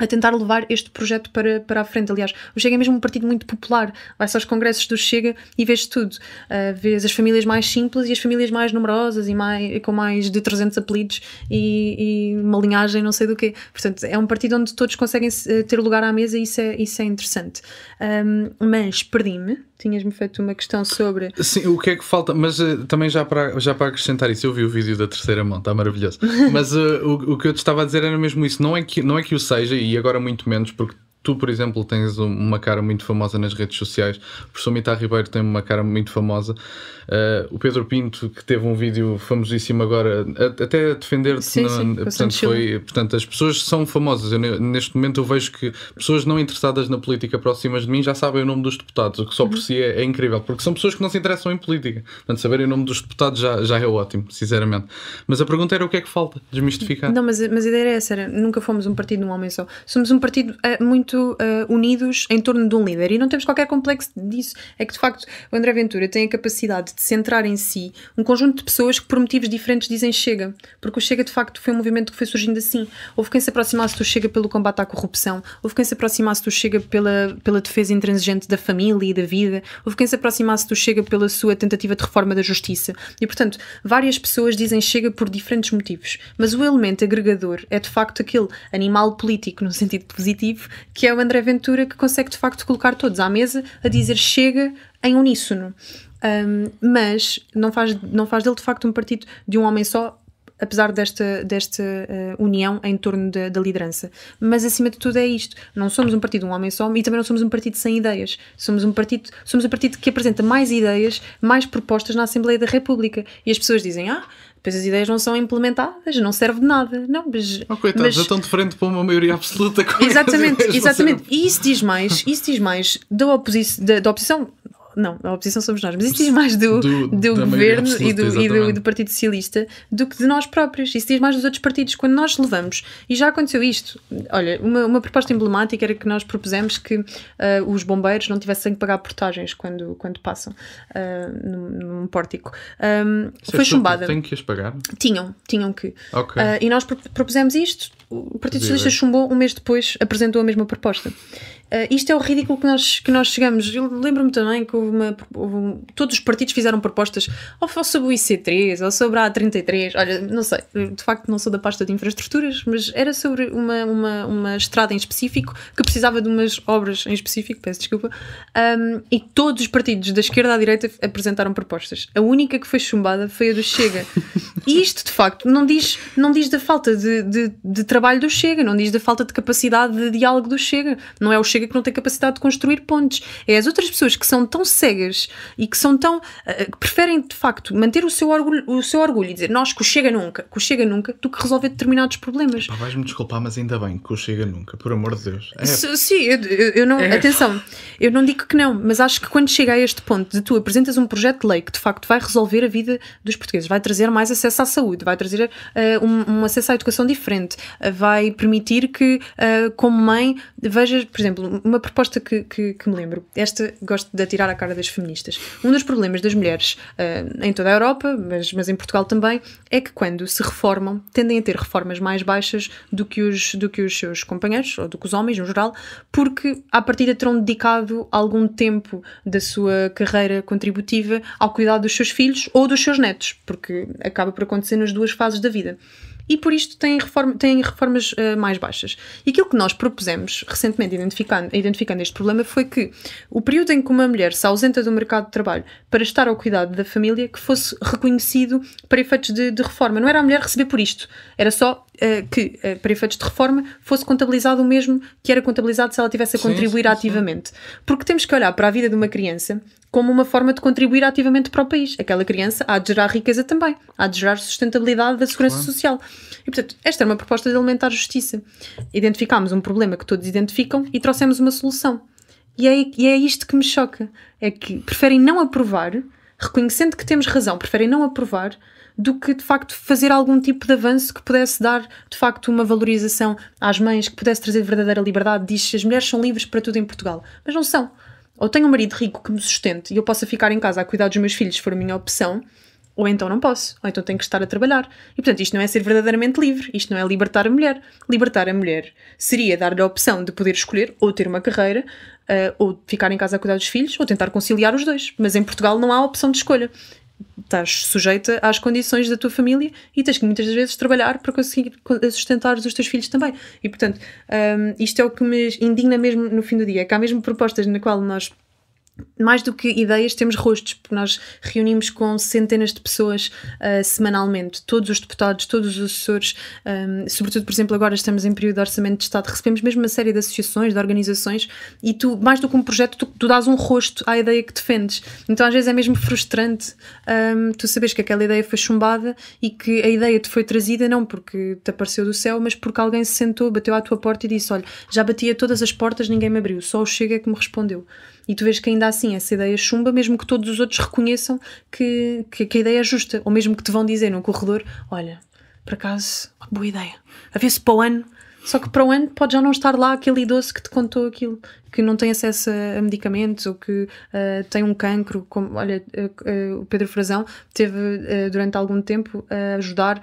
a tentar levar este projeto para, para a frente. Aliás, o Chega é mesmo um partido muito popular. Vai-se aos congressos do Chega e vês tudo. Uh, vês as famílias mais simples e as famílias mais numerosas e mais, com mais de 300 apelidos e, e, uma linhagem não sei do quê. Portanto, é um partido onde todos conseguem ter lugar à mesa e isso é, isso é interessante. Um, mas perdi-me. Tinhas-me feito uma questão sobre. Sim, o que é que falta? Mas uh, também já para, já para acrescentar isso, eu vi o vídeo da terceira mão, está maravilhoso. Mas uh, o, o que eu te estava a dizer era mesmo isso. Não é que, não é que o seja, e e agora muito menos porque tu, por exemplo, tens uma cara muito famosa nas redes sociais, o professor Mitar Ribeiro tem uma cara muito famosa, uh, o Pedro Pinto, que teve um vídeo famosíssimo agora, a, até a defender-te, portanto, foi, portanto, as pessoas são famosas. Eu, neste momento eu vejo que pessoas não interessadas na política próximas de mim já sabem o nome dos deputados, o que só por uhum. si é, é, incrível, porque são pessoas que não se interessam em política. Portanto, saberem o nome dos deputados já, já é ótimo, sinceramente. Mas a pergunta era o que é que falta, desmistificar. Não, mas, mas a ideia era essa, era, nunca fomos um partido de um homem só. Somos um partido uh, muito uh, unidos em torno de um líder. E não temos qualquer complexo disso. É que, de facto, o André Ventura tem a capacidade de centrar em si um conjunto de pessoas que, por motivos diferentes, dizem Chega. Porque o Chega, de facto, foi um movimento que foi surgindo assim. Houve quem se aproximasse do Chega pelo combate à corrupção, houve quem se aproximasse do Chega pela, pela defesa intransigente da família e da vida, houve quem se aproximasse do Chega pela sua tentativa de reforma da justiça. E, portanto, várias pessoas dizem Chega por diferentes motivos. Mas o elemento agregador é, de facto, aquele animal político, no sentido positivo, que que é o André Ventura que consegue de facto colocar todos à mesa a dizer chega em uníssono. Um, mas não faz, não faz dele de facto um partido de um homem só, apesar desta, desta uh, união em torno da, da, liderança. Mas acima de tudo é isto: não somos um partido um homem só e também não somos um partido sem ideias. Somos um partido, somos um partido que apresenta mais ideias, mais propostas na Assembleia da República. E as pessoas dizem: ah, depois tipo, as ideias não são implementadas, não serve de nada. Não, mas, oh, coitados, mas... estão é de diferente para uma maioria absoluta. Exatamente, exatamente. E isso diz mais, isso diz mais da, oposi da, da oposição não, a oposição somos nós, mas isso é diz mais do, do, do governo e do, e, do, e do Partido Socialista do que de nós próprios. Isso diz mais dos outros partidos. Quando nós levamos, e já aconteceu isto, olha, uma, uma proposta emblemática era que nós propusemos que uh, os bombeiros não tivessem que pagar portagens quando, quando passam uh, num, pórtico. Um, ehm, é foi chumbada. Tinham que as pagar? Tinham, tinham que. Okay. Uh, e nós pro propusemos isto, o Partido Socialista chumbou, um mês depois apresentou a mesma proposta. isto é o ridículo que nós, que nós chegamos. Eu lembro-me também que houve uma. Houve um, todos os partidos fizeram propostas ou sobre o IC3 ou sobre a A33. Olha, não sei, de facto não sou da pasta de infraestruturas, mas era sobre uma, uma, uma estrada em específico que precisava de umas obras em específico, peço desculpa, um, e todos os partidos da esquerda à direita apresentaram propostas. A única que foi chumbada foi a do Chega. E isto, de facto, não diz, não diz da falta de, de, de trabalho do Chega, não diz da falta de capacidade de diálogo do Chega. Não é o Chega que não tem capacidade de construir pontes. É as outras pessoas que são tão cegas e que são tão. Eh, eh, que preferem de facto manter o seu orgulho, o seu orgulho e dizer nós que o chega nunca, que o chega nunca, do que resolver determinados problemas. vais-me desculpar, mas ainda bem que o chega nunca, por amor de Deus. É. sim, eu, eu não. É. Atenção, eu não digo que não, mas acho que quando chega a este ponto de tu apresentas um projeto de lei que de facto vai resolver a vida dos portugueses, vai trazer mais acesso à saúde, vai trazer uh, um, um, acesso à educação diferente, uh, vai permitir que, uh, como mãe, vejas, por exemplo, uma proposta que, que, que me lembro, esta gosto de atirar à cara das feministas. Um dos problemas das mulheres uh, em toda a Europa, mas, mas em Portugal também, é que quando se reformam, tendem a ter reformas mais baixas do que os, do que os seus companheiros, ou do que os homens no geral, porque à partida terão dedicado algum tempo da sua carreira contributiva ao cuidado dos seus filhos ou dos seus netos, porque acaba por acontecer nas duas fases da vida e por isto têm, reforma, têm reformas uh, mais baixas. E aquilo que nós propusemos recentemente, identificando, identificando este problema, foi que o período em que uma mulher se ausenta do mercado de trabalho para estar ao cuidado da família, que fosse reconhecido para efeitos de, de reforma. Não era a mulher receber por isto, era só uh, que, uh, para efeitos de reforma, fosse contabilizado o mesmo que era contabilizado se ela tivesse a sim, contribuir sim, ativamente. Sim. Porque temos que olhar para a vida de uma criança como uma forma de contribuir ativamente para o país. Aquela criança há de gerar riqueza também, há de gerar sustentabilidade da segurança claro. social. E portanto, esta é uma proposta de alimentar justiça. Identificámos um problema que todos identificam e trouxemos uma solução. E é, e é isto que me choca: é que preferem não aprovar, reconhecendo que temos razão, preferem não aprovar do que de facto fazer algum tipo de avanço que pudesse dar de facto uma valorização às mães, que pudesse trazer verdadeira liberdade. Diz que as mulheres são livres para tudo em Portugal, mas não são. Ou tenho um marido rico que me sustente e eu possa ficar em casa a cuidar dos meus filhos, se for a minha opção, ou então não posso, ou então tenho que estar a trabalhar. E portanto, isto não é ser verdadeiramente livre, isto não é libertar a mulher. Libertar a mulher seria dar-lhe a opção de poder escolher ou ter uma carreira, uh, ou ficar em casa a cuidar dos filhos, ou tentar conciliar os dois. Mas em Portugal não há opção de escolha. Estás sujeita às condições da tua família e tens que muitas vezes trabalhar para conseguir sustentar os teus filhos também. E portanto, um, ehm, isto é o que me indigna mesmo no fim do dia: que há mesmo propostas na qual nós mais do que ideias, temos rostos, porque nós reunimos com centenas de pessoas uh, semanalmente, todos os deputados, todos os assessores, um, sobretudo, por exemplo, agora estamos em período de orçamento de Estado, recebemos mesmo uma série de associações, de organizações, e tu, mais do que um projeto, tu, tu dás um rosto à ideia que defendes. Então, às vezes, é mesmo frustrante um, tu sabes que aquela ideia foi chumbada e que a ideia te foi trazida não porque te apareceu do céu, mas porque alguém se sentou, bateu à tua porta e disse: Olha, já batia todas as portas, ninguém me abriu, só o Chega é que me respondeu. E tu vês que ainda assim essa ideia chumba, mesmo que todos os outros reconheçam que, que, que a ideia é justa, ou mesmo que te vão dizer no corredor: olha, por acaso, boa ideia, a ver se para o ano só que para o ano pode já não estar lá aquele idoso que te contou aquilo, que não tem acesso a medicamentos ou que uh, tem um cancro. Como, olha, uh, uh, o Pedro Frazão teve durante algum tempo a ajudar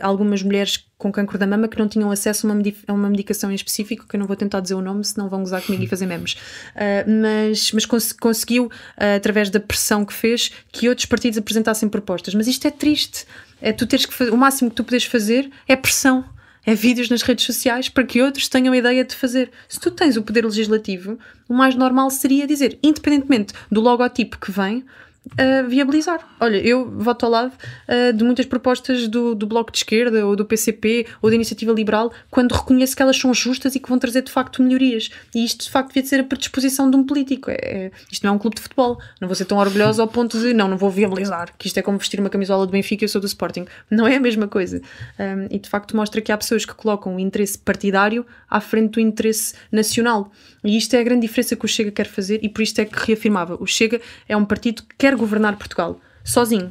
algumas mulheres com cancro da mama que não tinham acesso a uma, a uma medicação em específico, que eu não vou tentar dizer o nome, senão vão gozar comigo e fazer memes. mas mas cons conseguiu, através da pressão que fez, que outros partidos apresentassem propostas. Mas isto é triste. É tu teres que o máximo que tu podes fazer é pressão é vídeos nas redes sociais para que outros tenham a ideia de fazer. Se tu tens o poder legislativo, o mais normal seria dizer, independentemente do logotipo que vem, uh, viabilizar. Olha, eu voto ao lado uh, de muitas propostas do, do Bloco de Esquerda ou do PCP ou da Iniciativa Liberal quando reconheço que elas são justas e que vão trazer de facto melhorias. E isto de facto devia ser a predisposição de um político. É, é, isto não é um clube de futebol. Não vou ser tão orgulhosa ao ponto de não, não vou viabilizar, que isto é como vestir uma camisola do Benfica e eu sou do Sporting. Não é a mesma coisa. Um, e de facto mostra que há pessoas que colocam o interesse partidário à frente do interesse nacional. E isto é a grande diferença que o Chega quer fazer e por isto é que reafirmava: o Chega é um partido que quer governar Portugal sozinho.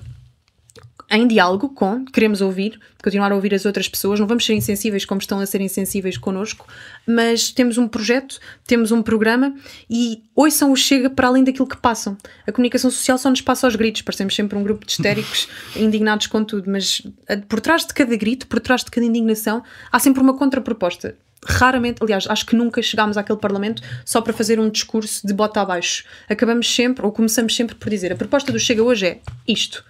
Em diálogo com, queremos ouvir, continuar a ouvir as outras pessoas, não vamos ser insensíveis como estão a ser insensíveis connosco, mas temos um projeto, temos um programa e ouçam o Chega para além daquilo que passam. A comunicação social só nos passa aos gritos, parecemos sempre um grupo de histéricos indignados com tudo, mas eh, por trás de cada grito, por trás de cada indignação, há sempre uma contraproposta raramente, aliás, acho que nunca chegámos àquele Parlamento só para fazer um discurso de bota abaixo. Acabamos sempre, ou começamos sempre por dizer: a proposta do Chega hoje é isto.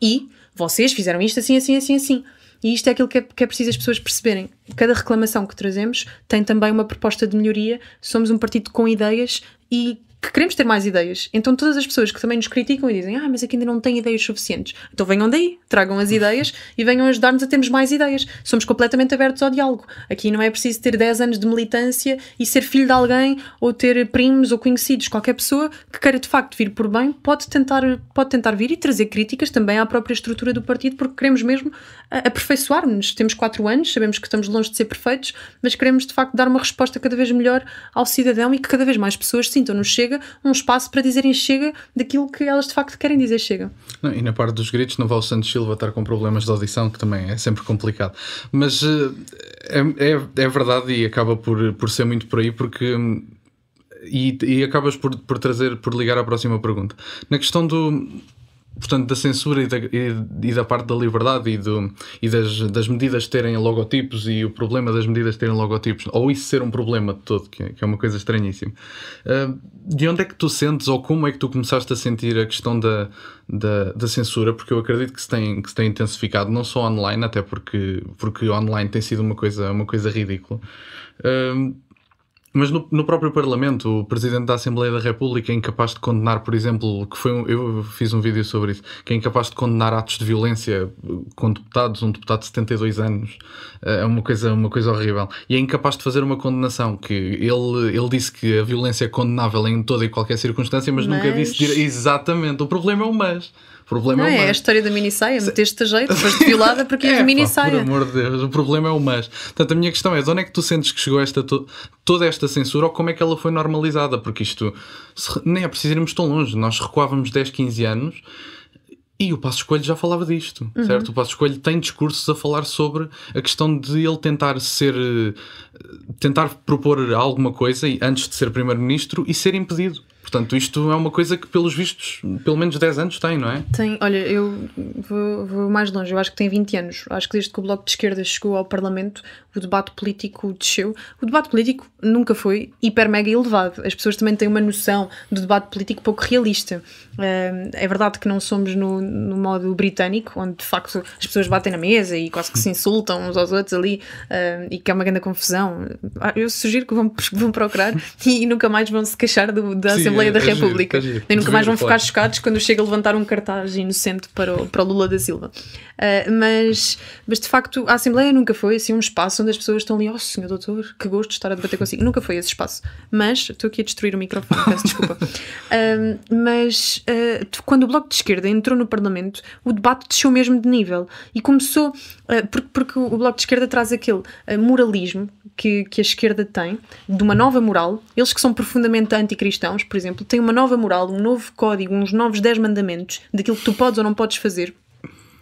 E vocês fizeram isto assim, assim, assim, assim. E isto é aquilo que é, que é preciso as pessoas perceberem. Cada reclamação que trazemos tem também uma proposta de melhoria. Somos um partido com ideias e que queremos ter mais ideias. Então, todas as pessoas que também nos criticam e dizem, ah, mas aqui é ainda não tem ideias suficientes, então venham daí, tragam as ideias e venham ajudar-nos a termos mais ideias. Somos completamente abertos ao diálogo. Aqui não é preciso ter 10 anos de militância e ser filho de alguém ou ter primos ou conhecidos. Qualquer pessoa que queira de facto vir por bem pode tentar, pode tentar vir e trazer críticas também à própria estrutura do partido, porque queremos mesmo eh, aperfeiçoar-nos. Temos 4 anos, sabemos que estamos longe de ser perfeitos, mas queremos de facto dar uma resposta cada vez melhor ao cidadão e que cada vez mais pessoas sintam-nos chega chega, um espaço para dizerem chega daquilo que elas de facto querem dizer chega. Não, e na parte dos gritos, não vale o Santos Silva estar com problemas de audição, que também é sempre complicado. Mas eh, é, é, é verdade e acaba por, por ser muito por aí, porque. Hum, e, e acabas por, por trazer, por ligar à próxima pergunta. Na questão do, portanto, da censura e da, e, e da, parte da liberdade e, do, e das, das, medidas terem logotipos e o problema das medidas terem logotipos, ou isso ser um problema de todo, que, que é uma coisa estranhíssima. Uh, de onde é que tu sentes ou como é que tu começaste a sentir a questão da, da, da, censura? Porque eu acredito que se, tem, que se tem intensificado, não só online, até porque, porque online tem sido uma coisa, uma coisa ridícula. Uh, mas no, no, próprio Parlamento, o Presidente da Assembleia da República é incapaz de condenar, por exemplo, que foi um, eu fiz um vídeo sobre isso, que é incapaz de condenar atos de violência com deputados, um deputado de 72 anos, eh, é uma coisa, uma coisa horrível. E é incapaz de fazer uma condenação, que ele, ele disse que a violência é condenável em toda e qualquer circunstância, mas, mas... nunca disse exatamente. O problema é o mas problema não é, é, é a história da saia, meteste a jeito, foste violada porque és mini saia. Por amor de Deus, o problema é o mas. Portanto, a minha questão é: de onde é que tu sentes que chegou esta, toda esta censura ou como é que ela foi normalizada? Porque isto se, nem é preciso irmos tão longe. Nós recuávamos 10, 15 anos. E o Passo Escolho já falava disto, uhum. certo? O Passo Escolho tem discursos a falar sobre a questão de ele tentar ser. Eh, tentar propor alguma coisa antes de ser Primeiro-Ministro e ser impedido. Portanto, isto é uma coisa que, pelos vistos, pelo menos 10 anos tem, não é? Tem, olha, eu vou, vou, mais longe, eu acho que tem 20 anos. Acho que desde que o Bloco de Esquerda chegou ao Parlamento, o debate político desceu. O debate político nunca foi hiper mega elevado. As pessoas também têm uma noção do debate político pouco realista. É verdade que não somos no, no modo britânico, onde de facto as pessoas batem na mesa e quase que se insultam uns aos outros ali e que é uma grande confusão. Ah, eu sugiro que vão, vão procurar e, nunca mais vão se queixar do, da Sim, Assembleia da tá tá República. e nunca mais vão ficar chocados quando chega a levantar um cartaz inocente para o, para o Lula da Silva. Uh, mas, mas de facto a Assembleia nunca foi assim um espaço onde as pessoas estão ali, oh senhor doutor, que gosto de estar a debater consigo. Nunca foi esse espaço. Mas estou aqui a destruir o microfone, peço desculpa. Uh, mas uh, quando o Bloco de Esquerda entrou no Parlamento, o debate desceu mesmo de nível e começou, eh, porque, porque o Bloco de Esquerda traz aquele moralismo que, que a esquerda tem, de uma nova moral, eles que são profundamente anticristãos, por exemplo, têm uma nova moral, um novo código, uns novos 10 mandamentos daquilo que tu podes ou não podes fazer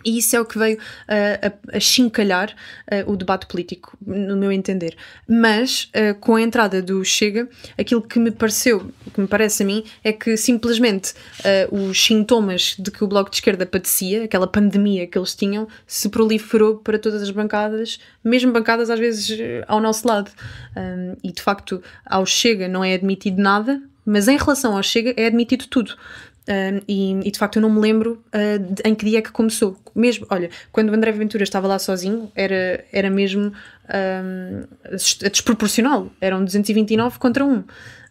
e isso é o que veio uh, a, a chincalhar uh, o debate político, no meu entender. Mas, uh, com a entrada do Chega, aquilo que me pareceu, que me parece a mim, é que simplesmente os sintomas de que o Bloco de Esquerda padecia, aquela pandemia que eles tinham, se proliferou para todas as bancadas, mesmo bancadas às vezes eh, ao nosso lado. Um, e, de facto, ao Chega não é admitido nada, mas em relação ao Chega é admitido tudo e, e, de facto eu não me lembro uh, de, em que dia é que começou. Mesmo, olha, quando o André Ventura estava lá sozinho, era, era mesmo um, desproporcional. Eram 229 contra 1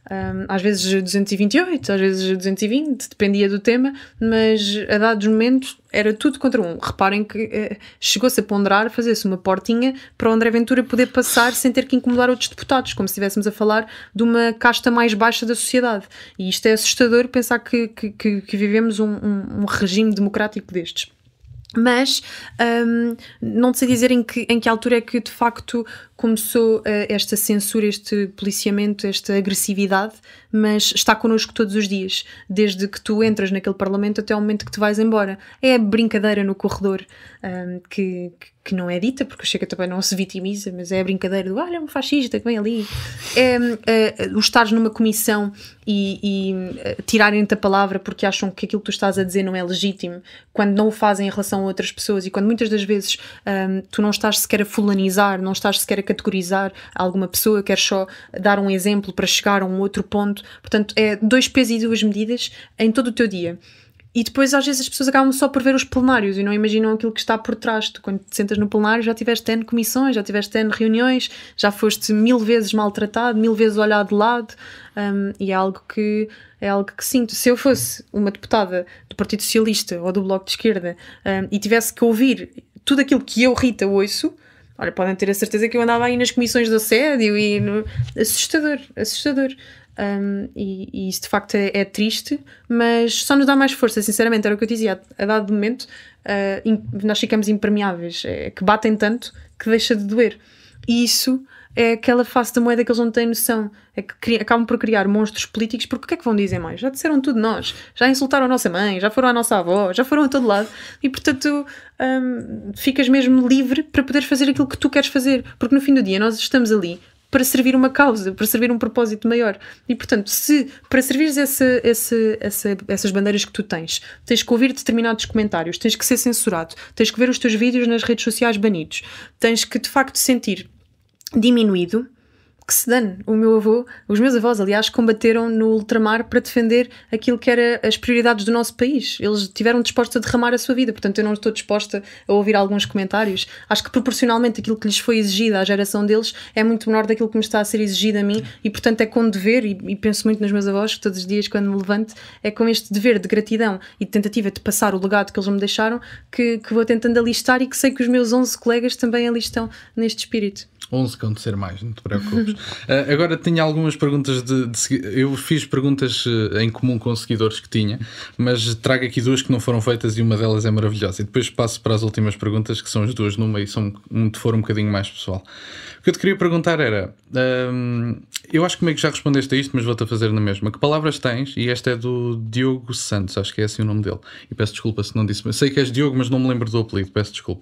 um, às vezes 228, às vezes 220, dependia do tema, mas a dados momentos era tudo contra um. Reparem que eh, chegou-se a ponderar fazer-se uma portinha para o André Ventura poder passar sem ter que incomodar outros deputados, como se estivéssemos a falar de uma casta mais baixa da sociedade. E isto é assustador pensar que, que, que, que vivemos um, um, um regime democrático destes. Mas um, não sei dizer em que, em que altura é que de facto começou uh, esta censura, este policiamento, esta agressividade, mas está connosco todos os dias, desde que tu entras naquele Parlamento até ao momento que te vais embora. É a brincadeira no corredor um, ehm, que, que não é dita, porque o Chega também não se vitimiza, mas é a brincadeira do olha, é um fascista que vem ali. É, é, o estares numa comissão e, e eh, tirarem-te a palavra porque acham que aquilo que tu estás a dizer não é legítimo, quando não o fazem em relação a outras pessoas e quando muitas das vezes um, ehm, tu não estás sequer a fulanizar, não estás sequer a categorizar alguma pessoa, quer só dar um exemplo para chegar a um outro ponto. Portanto, é dois pesos e duas medidas em todo o teu dia. E depois, às vezes, as pessoas acabam só por ver os plenários e não imaginam aquilo que está por trás. Tu, quando te sentas no plenário, já tiveste N comissões, já tiveste N reuniões, já foste mil vezes maltratado, mil vezes olhado de lado. Um, e é algo que é algo que sinto. Se eu fosse uma deputada do Partido Socialista ou do Bloco de Esquerda um, e tivesse que ouvir tudo aquilo que eu, Rita, ouço, Olha, podem ter a certeza que eu andava aí nas comissões de assédio e no... assustador, assustador. Um, e, e isso de facto é, é, triste, mas só nos dá mais força, sinceramente, era o que eu dizia, a dado momento uh, in, nós ficamos impermeáveis, é, que batem tanto que deixa de doer. E isso é aquela face da moeda que eles não têm noção. É que acabam por criar monstros políticos, porque o que é que vão dizer mais? Já disseram tudo nós, já insultaram a nossa mãe, já foram à nossa avó, já foram a todo lado, e portanto hum, ficas mesmo livre para poderes fazer aquilo que tu queres fazer, porque no fim do dia nós estamos ali para servir uma causa, para servir um propósito maior. E portanto, se para servires essa, essa, essa, essas bandeiras que tu tens, tens que ouvir determinados comentários, tens que ser censurado, tens que ver os teus vídeos nas redes sociais banidos, tens que de facto sentir diminuído que se dane. O meu avô, os meus avós, aliás, combateram no ultramar para defender aquilo que era as prioridades do nosso país. Eles tiveram disposto a derramar a sua vida, portanto eu não estou disposta a ouvir alguns comentários. Acho que proporcionalmente aquilo que lhes foi exigido à geração deles é muito menor daquilo que me está a ser exigido a mim e portanto é com dever, e, e penso muito nos meus avós, que todos os dias quando me levanto, é com este dever de gratidão e de tentativa de passar o legado que eles me deixaram que, que vou tentando ali estar e que sei que os meus 11 colegas também ali estão neste espírito. 11 que vão é ser mais, não te preocupes. uh, agora tenho algumas perguntas de, de, Eu fiz perguntas ah, em comum com seguidores que tinha, mas trago aqui duas que não foram feitas e uma delas é maravilhosa. E depois passo para as últimas perguntas, que são as duas numa e são um de for um bocadinho mais pessoal. O que eu te queria perguntar era: um, eu acho que meio que já respondeste a isto, mas vou-te a fazer na mesma. Que palavras tens? E esta é do Diogo Santos, acho que é assim o nome dele. E peço desculpa se não disse. Sei que és Diogo, mas não me lembro do apelido, peço desculpa.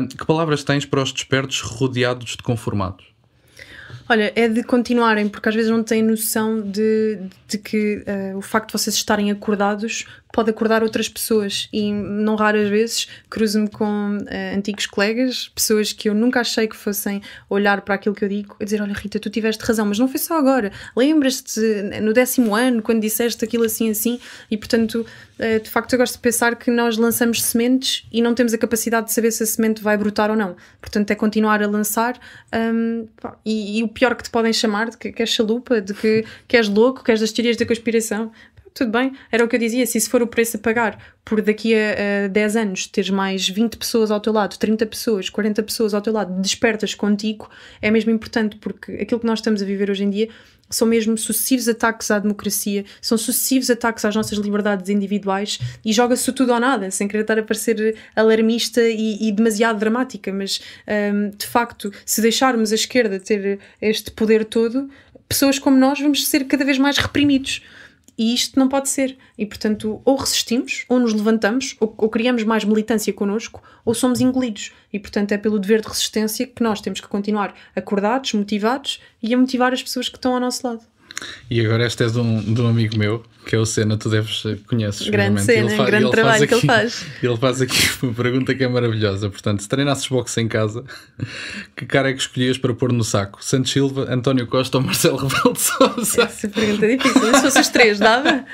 Um, que palavras tens para os despertos rodeados de conformados? Olha, é de continuarem, porque às vezes não têm noção de, de que uh, o facto de vocês estarem acordados pode acordar outras pessoas e não raras vezes cruzo-me com uh, antigos colegas, pessoas que eu nunca achei que fossem olhar para aquilo que eu digo e dizer, olha Rita, tu tiveste razão, mas não foi só agora, lembras-te no décimo ano quando disseste aquilo assim assim e portanto, uh, de facto eu gosto de pensar que nós lançamos sementes e não temos a capacidade de saber se a semente vai brotar ou não, portanto é continuar a lançar um, e, e, o pior que te podem chamar de que, que és chalupa, de que, que és louco, que és das teorias da conspiração tudo bem, era o que eu dizia, se isso for o preço a pagar por daqui a, a 10 anos teres mais 20 pessoas ao teu lado, 30 pessoas, 40 pessoas ao teu lado, despertas contigo, é mesmo importante porque aquilo que nós estamos a viver hoje em dia são mesmo sucessivos ataques à democracia, são sucessivos ataques às nossas liberdades individuais e joga-se tudo ou nada, sem querer estar a parecer alarmista e, e demasiado dramática, mas um, de facto, se deixarmos a esquerda ter este poder todo, pessoas como nós vamos ser cada vez mais reprimidos e isto não pode ser. E, portanto, ou resistimos, ou nos levantamos, ou, ou criamos mais militância connosco, ou somos engolidos. E, portanto, é pelo dever de resistência que nós temos que continuar acordados, motivados e a motivar as pessoas que estão ao nosso lado. E agora esta é de um, de um amigo meu que é o Senna, tu deves conheces. Grande Senna, ele faz, grande ele trabalho aqui, que ele faz. Ele faz aqui uma pergunta que é maravilhosa. Portanto, se treinasses boxe em casa, que cara é que escolhias para pôr no saco? Santos Silva, António Costa ou Marcelo Rebelo de Sousa? Essa pergunta é difícil. Se fossem os três, dava?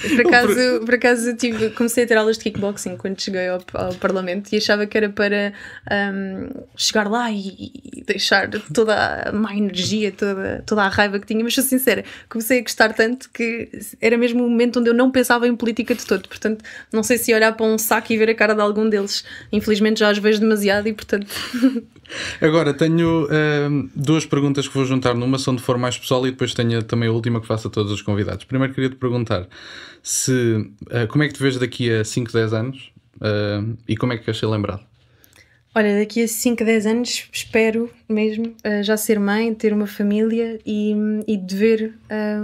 Por acaso, por acaso eu tive, comecei a ter aulas de kickboxing quando cheguei ao, ao Parlamento e achava que era para um, chegar lá e, e, deixar toda a má energia, toda, toda a raiva que tinha, mas sou sincera, comecei a gostar tanto que era mesmo o momento onde eu não pensava em política de todo. Portanto, não sei se olhar para um saco e ver a cara de algum deles. Infelizmente já os vejo demasiado e, portanto. Agora, tenho ehm, duas perguntas que vou juntar numa, são de forma mais pessoal e depois tenho também a última que faço a todos os convidados. Primeiro, queria te perguntar se uh, como é que te vês daqui a 5, 10 anos uh, e como é que queres ser lembrado? Olha, daqui a 5, 10 anos espero mesmo uh, já ser mãe, ter uma família e, e de ver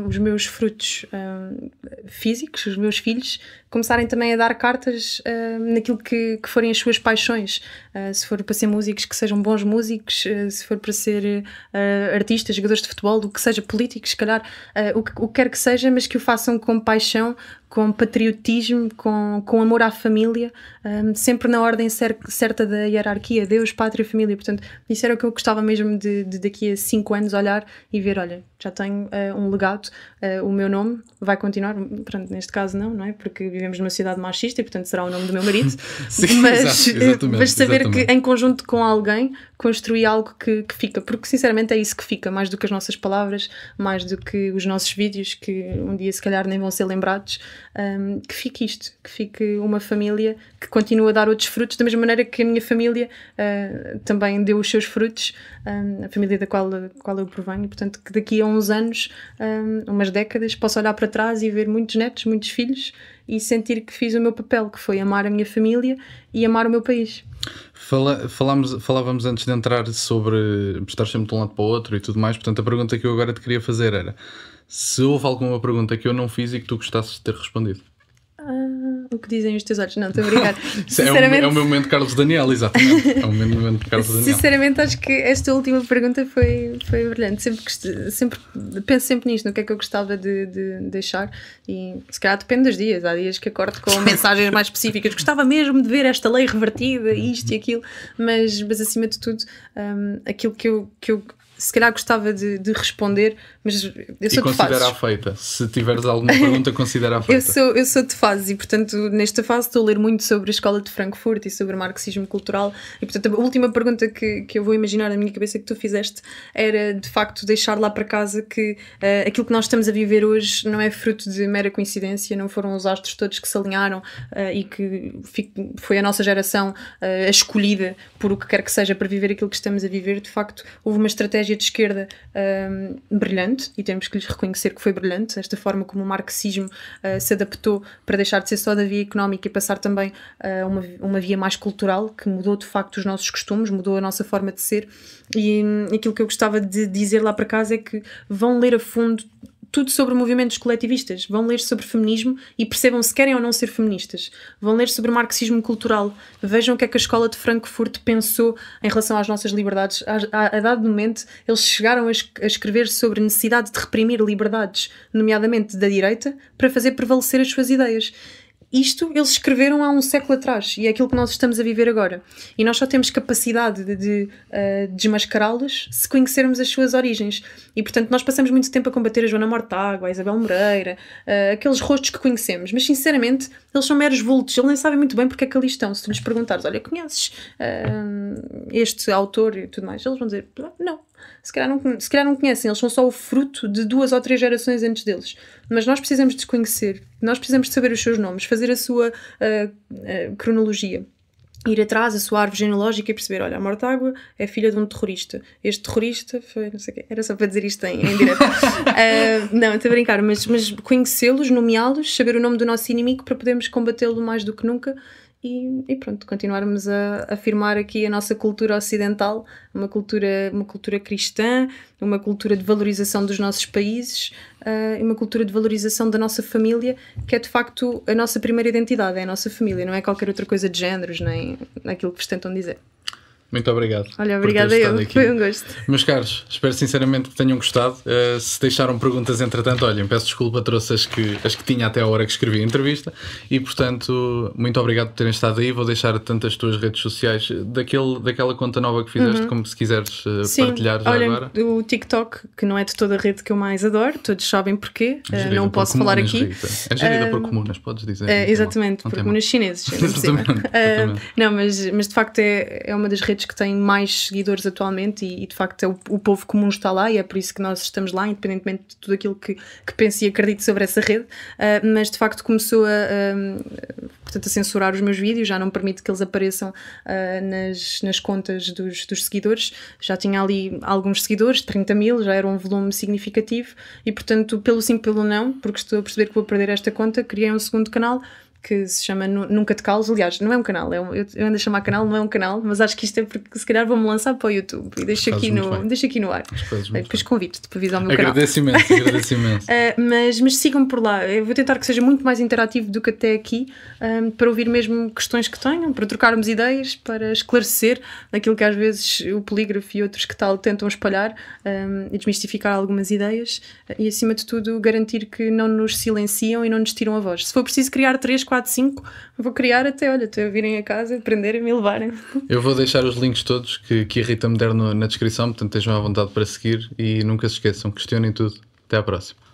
uh, os meus frutos uh, físicos, os meus filhos, começarem também a dar cartas naquilo que, que, forem as suas paixões. se for para ser músicos, que sejam bons músicos, se for para ser artistas, jogadores de futebol, o que seja, políticos, se calhar, o, que, o que quer que seja, mas que o façam com paixão, com patriotismo, com, com amor à família, sempre na ordem cer certa da hierarquia, Deus, pátria, família. Portanto, isso era o que eu gostava gostava mesmo de, de daqui a 5 anos olhar e ver, olha, já tenho uh, um legado, uh, o meu nome vai continuar, pronto, neste caso não, não é? Porque vivemos numa cidade machista e portanto será o nome do meu marido, Sim, mas, exato, mas saber exatamente. que em conjunto com alguém construí algo que, que, fica, porque sinceramente é isso que fica, mais do que as nossas palavras, mais do que os nossos vídeos, que um dia se calhar nem vão ser lembrados, um, ehm, que fique isto, que fique uma família que continua a dar outros frutos, da mesma maneira que a minha família uh, também deu os seus frutos a família da qual, da qual eu provenho, portanto, que daqui a uns anos, um, umas décadas, posso olhar para trás e ver muitos netos, muitos filhos e sentir que fiz o meu papel, que foi amar a minha família e amar o meu país. Fala, falámos, falávamos antes de entrar sobre estar sempre de um lado para o outro e tudo mais, portanto, a pergunta que eu agora te queria fazer era se houve alguma pergunta que eu não fiz e que tu gostasses de ter respondido ah, o que dizem os teus olhos. Não, estou a brincar. Sinceramente... é, o, é o meu momento Carlos Daniel, exatamente. É o meu momento Carlos Daniel. Sinceramente, acho que esta última pergunta foi, foi brilhante. Sempre, sempre penso sempre nisto, no que é que eu gostava de, de deixar. E se calhar depende dos dias. Há dias que acordo com mensagens mais específicas. Gostava mesmo de ver esta lei revertida, isto e aquilo. Mas, mas acima de tudo, um, aquilo que eu, que eu se calhar gostava de, de responder mas eu sou e considera feita. Se tiveres alguma pergunta, considera a feita. eu, sou, eu sou de fases e, portanto, nesta fase estou a ler muito sobre a escola de Frankfurt e sobre o marxismo cultural. E, portanto, a última pergunta que, que eu vou imaginar na minha cabeça que tu fizeste era, de facto, deixar lá para casa que uh, aquilo que nós estamos a viver hoje não é fruto de mera coincidência, não foram os astros todos que se alinharam uh, e que fico, foi a nossa geração uh, escolhida por o que quer que seja para viver aquilo que estamos a viver. De facto, houve uma estratégia de esquerda brilhante brilhante e temos que lhes reconhecer que foi brilhante, esta forma como o marxismo uh, se adaptou para deixar de ser só da via económica e passar também a uh, eh, uma, uma via mais cultural, que mudou de facto os nossos costumes, mudou a nossa forma de ser. E um, aquilo que eu gostava de dizer lá para casa é que vão ler a fundo tudo sobre movimentos coletivistas, vão ler sobre feminismo e percebam se querem ou não ser feministas. Vão ler sobre marxismo cultural, vejam o que é que a escola de Frankfurt pensou em relação às nossas liberdades. A, a, a dado momento, eles chegaram a, es a escrever sobre a necessidade de reprimir liberdades, nomeadamente da direita, para fazer prevalecer as suas ideias isto eles escreveram há um século atrás e é aquilo que nós estamos a viver agora. E nós só temos capacidade de, de uh, desmascará-las se conhecermos as suas origens. E portanto, nós passamos muito tempo a combater a Joana Mortágua, a Isabel Moreira, uh, aqueles rostos que conhecemos, mas sinceramente, eles são meros vultos, eles nem sabem muito bem porque é que ali estão. Se tu lhes perguntares, olha, conheces uh, este autor e tudo mais, eles vão dizer, não, se calhar, não, se calhar não conhecem, eles são só o fruto de duas ou três gerações antes deles. Mas nós precisamos de conhecer, nós precisamos de saber os seus nomes, fazer a sua uh, uh, cronologia ir atrás a sua árvore genealógica e perceber, olha, a Mortágua é filha de um terrorista. Este terrorista foi, não sei o quê, era só para dizer isto em, em direto. uh, não, estou a brincar, mas, mas conhecê-los, nomeá-los, saber o nome do nosso inimigo para podermos combatê-lo mais do que nunca e, e pronto, continuarmos a afirmar aqui a nossa cultura ocidental, uma cultura, uma cultura cristã, uma cultura de valorização dos nossos países eh, e uh, uma cultura de valorização da nossa família, que é de facto a nossa primeira identidade, é a nossa família, não é qualquer outra coisa de géneros, nem aquilo que vos tentam dizer. Muito obrigado. Olha, obrigada eu. Aqui. Foi um gosto. Meus caros, espero sinceramente que tenham gostado. Uh, se deixaram perguntas entretanto, olhem, peço desculpa, trouxe as que, as que tinha até a hora que escrevi a entrevista. E portanto, muito obrigado por terem estado aí. Vou deixar tantas tuas redes sociais, daquele, daquela conta nova que fizeste, uhum. como se quiseres uh, Sim. partilhar já agora. O TikTok, que não é de toda a rede que eu mais adoro, todos sabem porquê, uh, não posso comunas, falar aqui. Rita. É gerida por comunas, podes dizer. Então, exatamente, por comunas chineses. É exatamente, exatamente. não, mas, mas de facto é, é uma das redes redes que têm mais seguidores atualmente e, e de facto é o, o, povo comum está lá e é por isso que nós estamos lá, independentemente de tudo aquilo que, que penso e acredite sobre essa rede, uh, mas de facto começou a, ah, portanto, a censurar os meus vídeos, já não permite que eles apareçam ah, nas, nas contas dos, dos seguidores, já tinha ali alguns seguidores, 30 mil, já era um volume significativo e portanto pelo sim, pelo não, porque estou a perceber que vou perder esta conta, criei um segundo canal que se chama Nunca Te Calos. Aliás, não é um canal, é um, eu ando a chamar canal, não é um canal, mas acho que isto é porque se calhar vou-me lançar para o YouTube e deixo, aqui no, deixo aqui no ar. Depois convido-te para avisar o meu agradeço canal. Imenso, agradeço imenso. uh, mas, mas sigam-me por lá. Eu vou tentar que seja muito mais interativo do que até aqui, um, eh, para ouvir mesmo questões que tenham, para trocarmos ideias, para esclarecer aquilo que às vezes o polígrafo e outros que tal tentam espalhar um, eh, e desmistificar algumas ideias e, acima de tudo, garantir que não nos silenciam e não nos tiram a voz. Se for preciso criar três, quatro 4, 5, vou criar até, olha, até virem a casa, prenderem me levarem. Eu vou deixar os links todos que, que a Rita me der no, na descrição, portanto estejam à vontade para seguir e nunca se esqueçam, questionem tudo. Até à próxima.